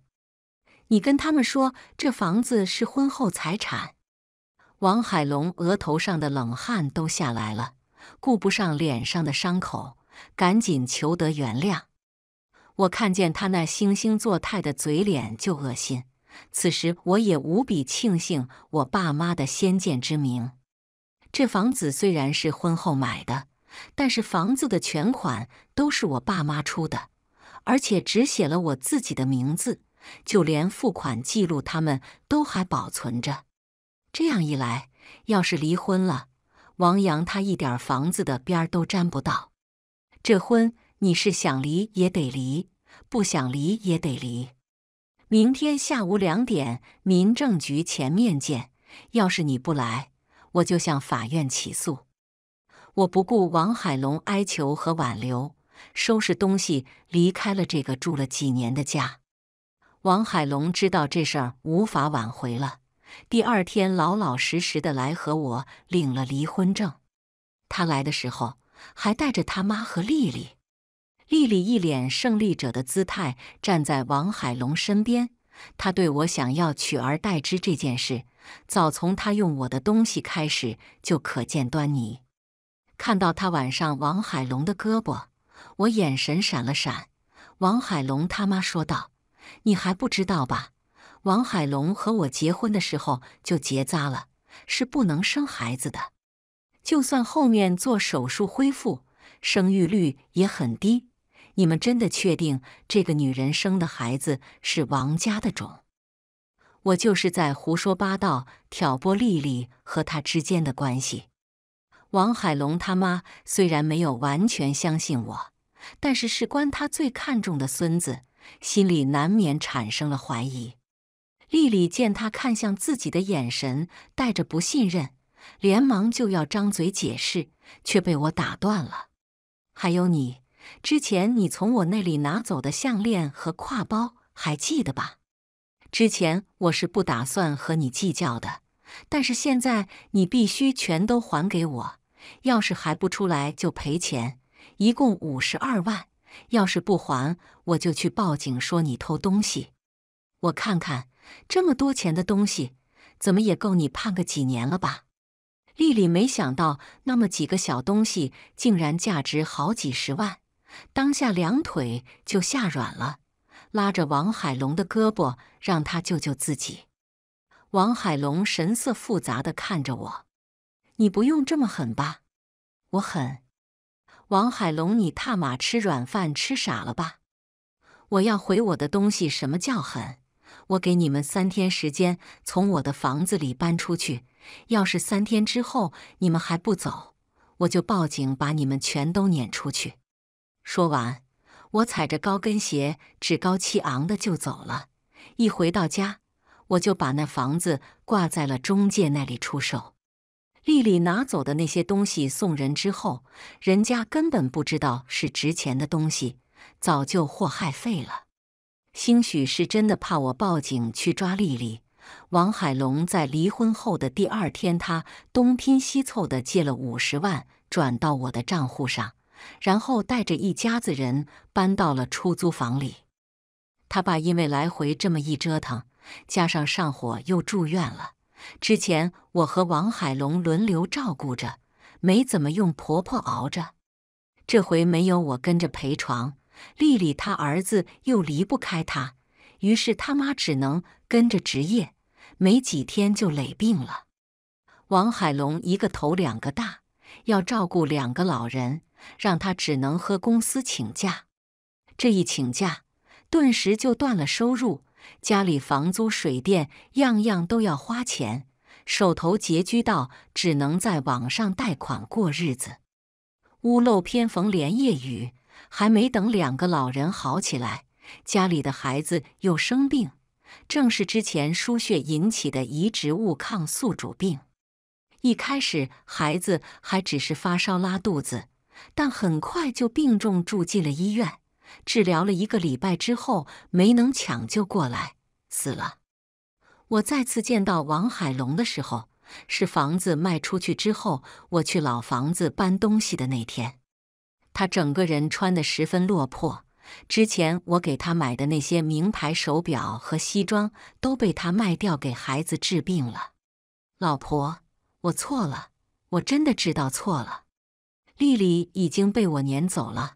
你跟他们说这房子是婚后财产。王海龙额头上的冷汗都下来了。顾不上脸上的伤口，赶紧求得原谅。我看见他那惺惺作态的嘴脸就恶心。此时，我也无比庆幸我爸妈的先见之明。这房子虽然是婚后买的，但是房子的全款都是我爸妈出的，而且只写了我自己的名字，就连付款记录他们都还保存着。这样一来，要是离婚了，王阳他一点房子的边儿都沾不到。这婚你是想离也得离，不想离也得离。明天下午两点，民政局前面见。要是你不来，我就向法院起诉。我不顾王海龙哀求和挽留，收拾东西离开了这个住了几年的家。王海龙知道这事儿无法挽回了。第二天，老老实实的来和我领了离婚证。他来的时候还带着他妈和丽丽。丽丽一脸胜利者的姿态站在王海龙身边。他对我想要取而代之这件事，早从他用我的东西开始就可见端倪。看到他挽上王海龙的胳膊，我眼神闪了闪。王海龙他妈说道：“你还不知道吧？”王海龙和我结婚的时候就结扎了，是不能生孩子的。就算后面做手术恢复，生育率也很低。你们真的确定这个女人生的孩子是王家的种？我就是在胡说八道，挑拨丽丽和她之间的关系。王海龙他妈虽然没有完全相信我，但是事关他最看重的孙子，心里难免产生了怀疑。丽丽见他看向自己的眼神带着不信任，连忙就要张嘴解释，却被我打断了。还有你，之前你从我那里拿走的项链和挎包，还记得吧？之前我是不打算和你计较的，但是现在你必须全都还给我。要是还不出来，就赔钱，一共五十二万。要是不还，我就去报警说你偷东西。我看看。这么多钱的东西，怎么也够你判个几年了吧？丽丽没想到那么几个小东西竟然价值好几十万，当下两腿就吓软了，拉着王海龙的胳膊让他救救自己。王海龙神色复杂的看着我：“你不用这么狠吧？”“我狠！”王海龙：“你踏马吃软饭吃傻了吧？我要回我的东西，什么叫狠？”我给你们三天时间从我的房子里搬出去，要是三天之后你们还不走，我就报警把你们全都撵出去。说完，我踩着高跟鞋趾高气昂的就走了。一回到家，我就把那房子挂在了中介那里出售。丽丽拿走的那些东西送人之后，人家根本不知道是值钱的东西，早就祸害废了。兴许是真的怕我报警去抓丽丽。王海龙在离婚后的第二天，他东拼西凑的借了五十万转到我的账户上，然后带着一家子人搬到了出租房里。他爸因为来回这么一折腾，加上上火又住院了。之前我和王海龙轮流照顾着，没怎么用婆婆熬着。这回没有我跟着陪床。丽丽她儿子又离不开她，于是他妈只能跟着值夜，没几天就累病了。王海龙一个头两个大，要照顾两个老人，让他只能和公司请假。这一请假，顿时就断了收入，家里房租、水电样样都要花钱，手头拮据到只能在网上贷款过日子。屋漏偏逢连夜雨。还没等两个老人好起来，家里的孩子又生病，正是之前输血引起的移植物抗宿主病。一开始孩子还只是发烧、拉肚子，但很快就病重，住进了医院。治疗了一个礼拜之后，没能抢救过来，死了。我再次见到王海龙的时候，是房子卖出去之后，我去老房子搬东西的那天。他整个人穿得十分落魄，之前我给他买的那些名牌手表和西装都被他卖掉给孩子治病了。老婆，我错了，我真的知道错了。丽丽已经被我撵走了，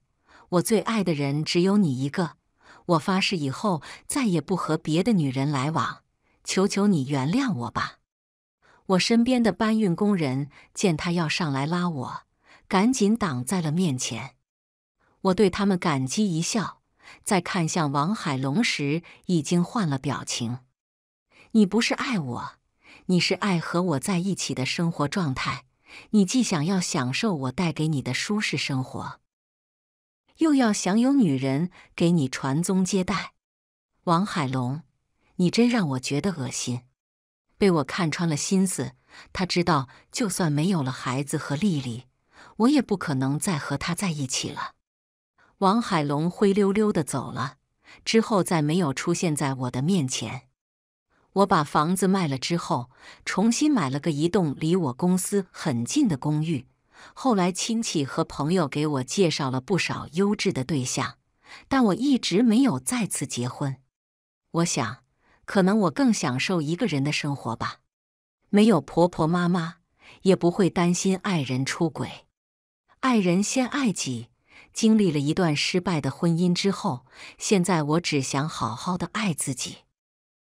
我最爱的人只有你一个，我发誓以后再也不和别的女人来往，求求你原谅我吧。我身边的搬运工人见他要上来拉我。赶紧挡在了面前。我对他们感激一笑，在看向王海龙时，已经换了表情。你不是爱我，你是爱和我在一起的生活状态。你既想要享受我带给你的舒适生活，又要享有女人给你传宗接代。王海龙，你真让我觉得恶心。被我看穿了心思，他知道，就算没有了孩子和丽丽。我也不可能再和他在一起了。王海龙灰溜溜的走了，之后再没有出现在我的面前。我把房子卖了之后，重新买了个一栋离我公司很近的公寓。后来亲戚和朋友给我介绍了不少优质的对象，但我一直没有再次结婚。我想，可能我更享受一个人的生活吧。没有婆婆妈妈，也不会担心爱人出轨。爱人先爱己。经历了一段失败的婚姻之后，现在我只想好好的爱自己。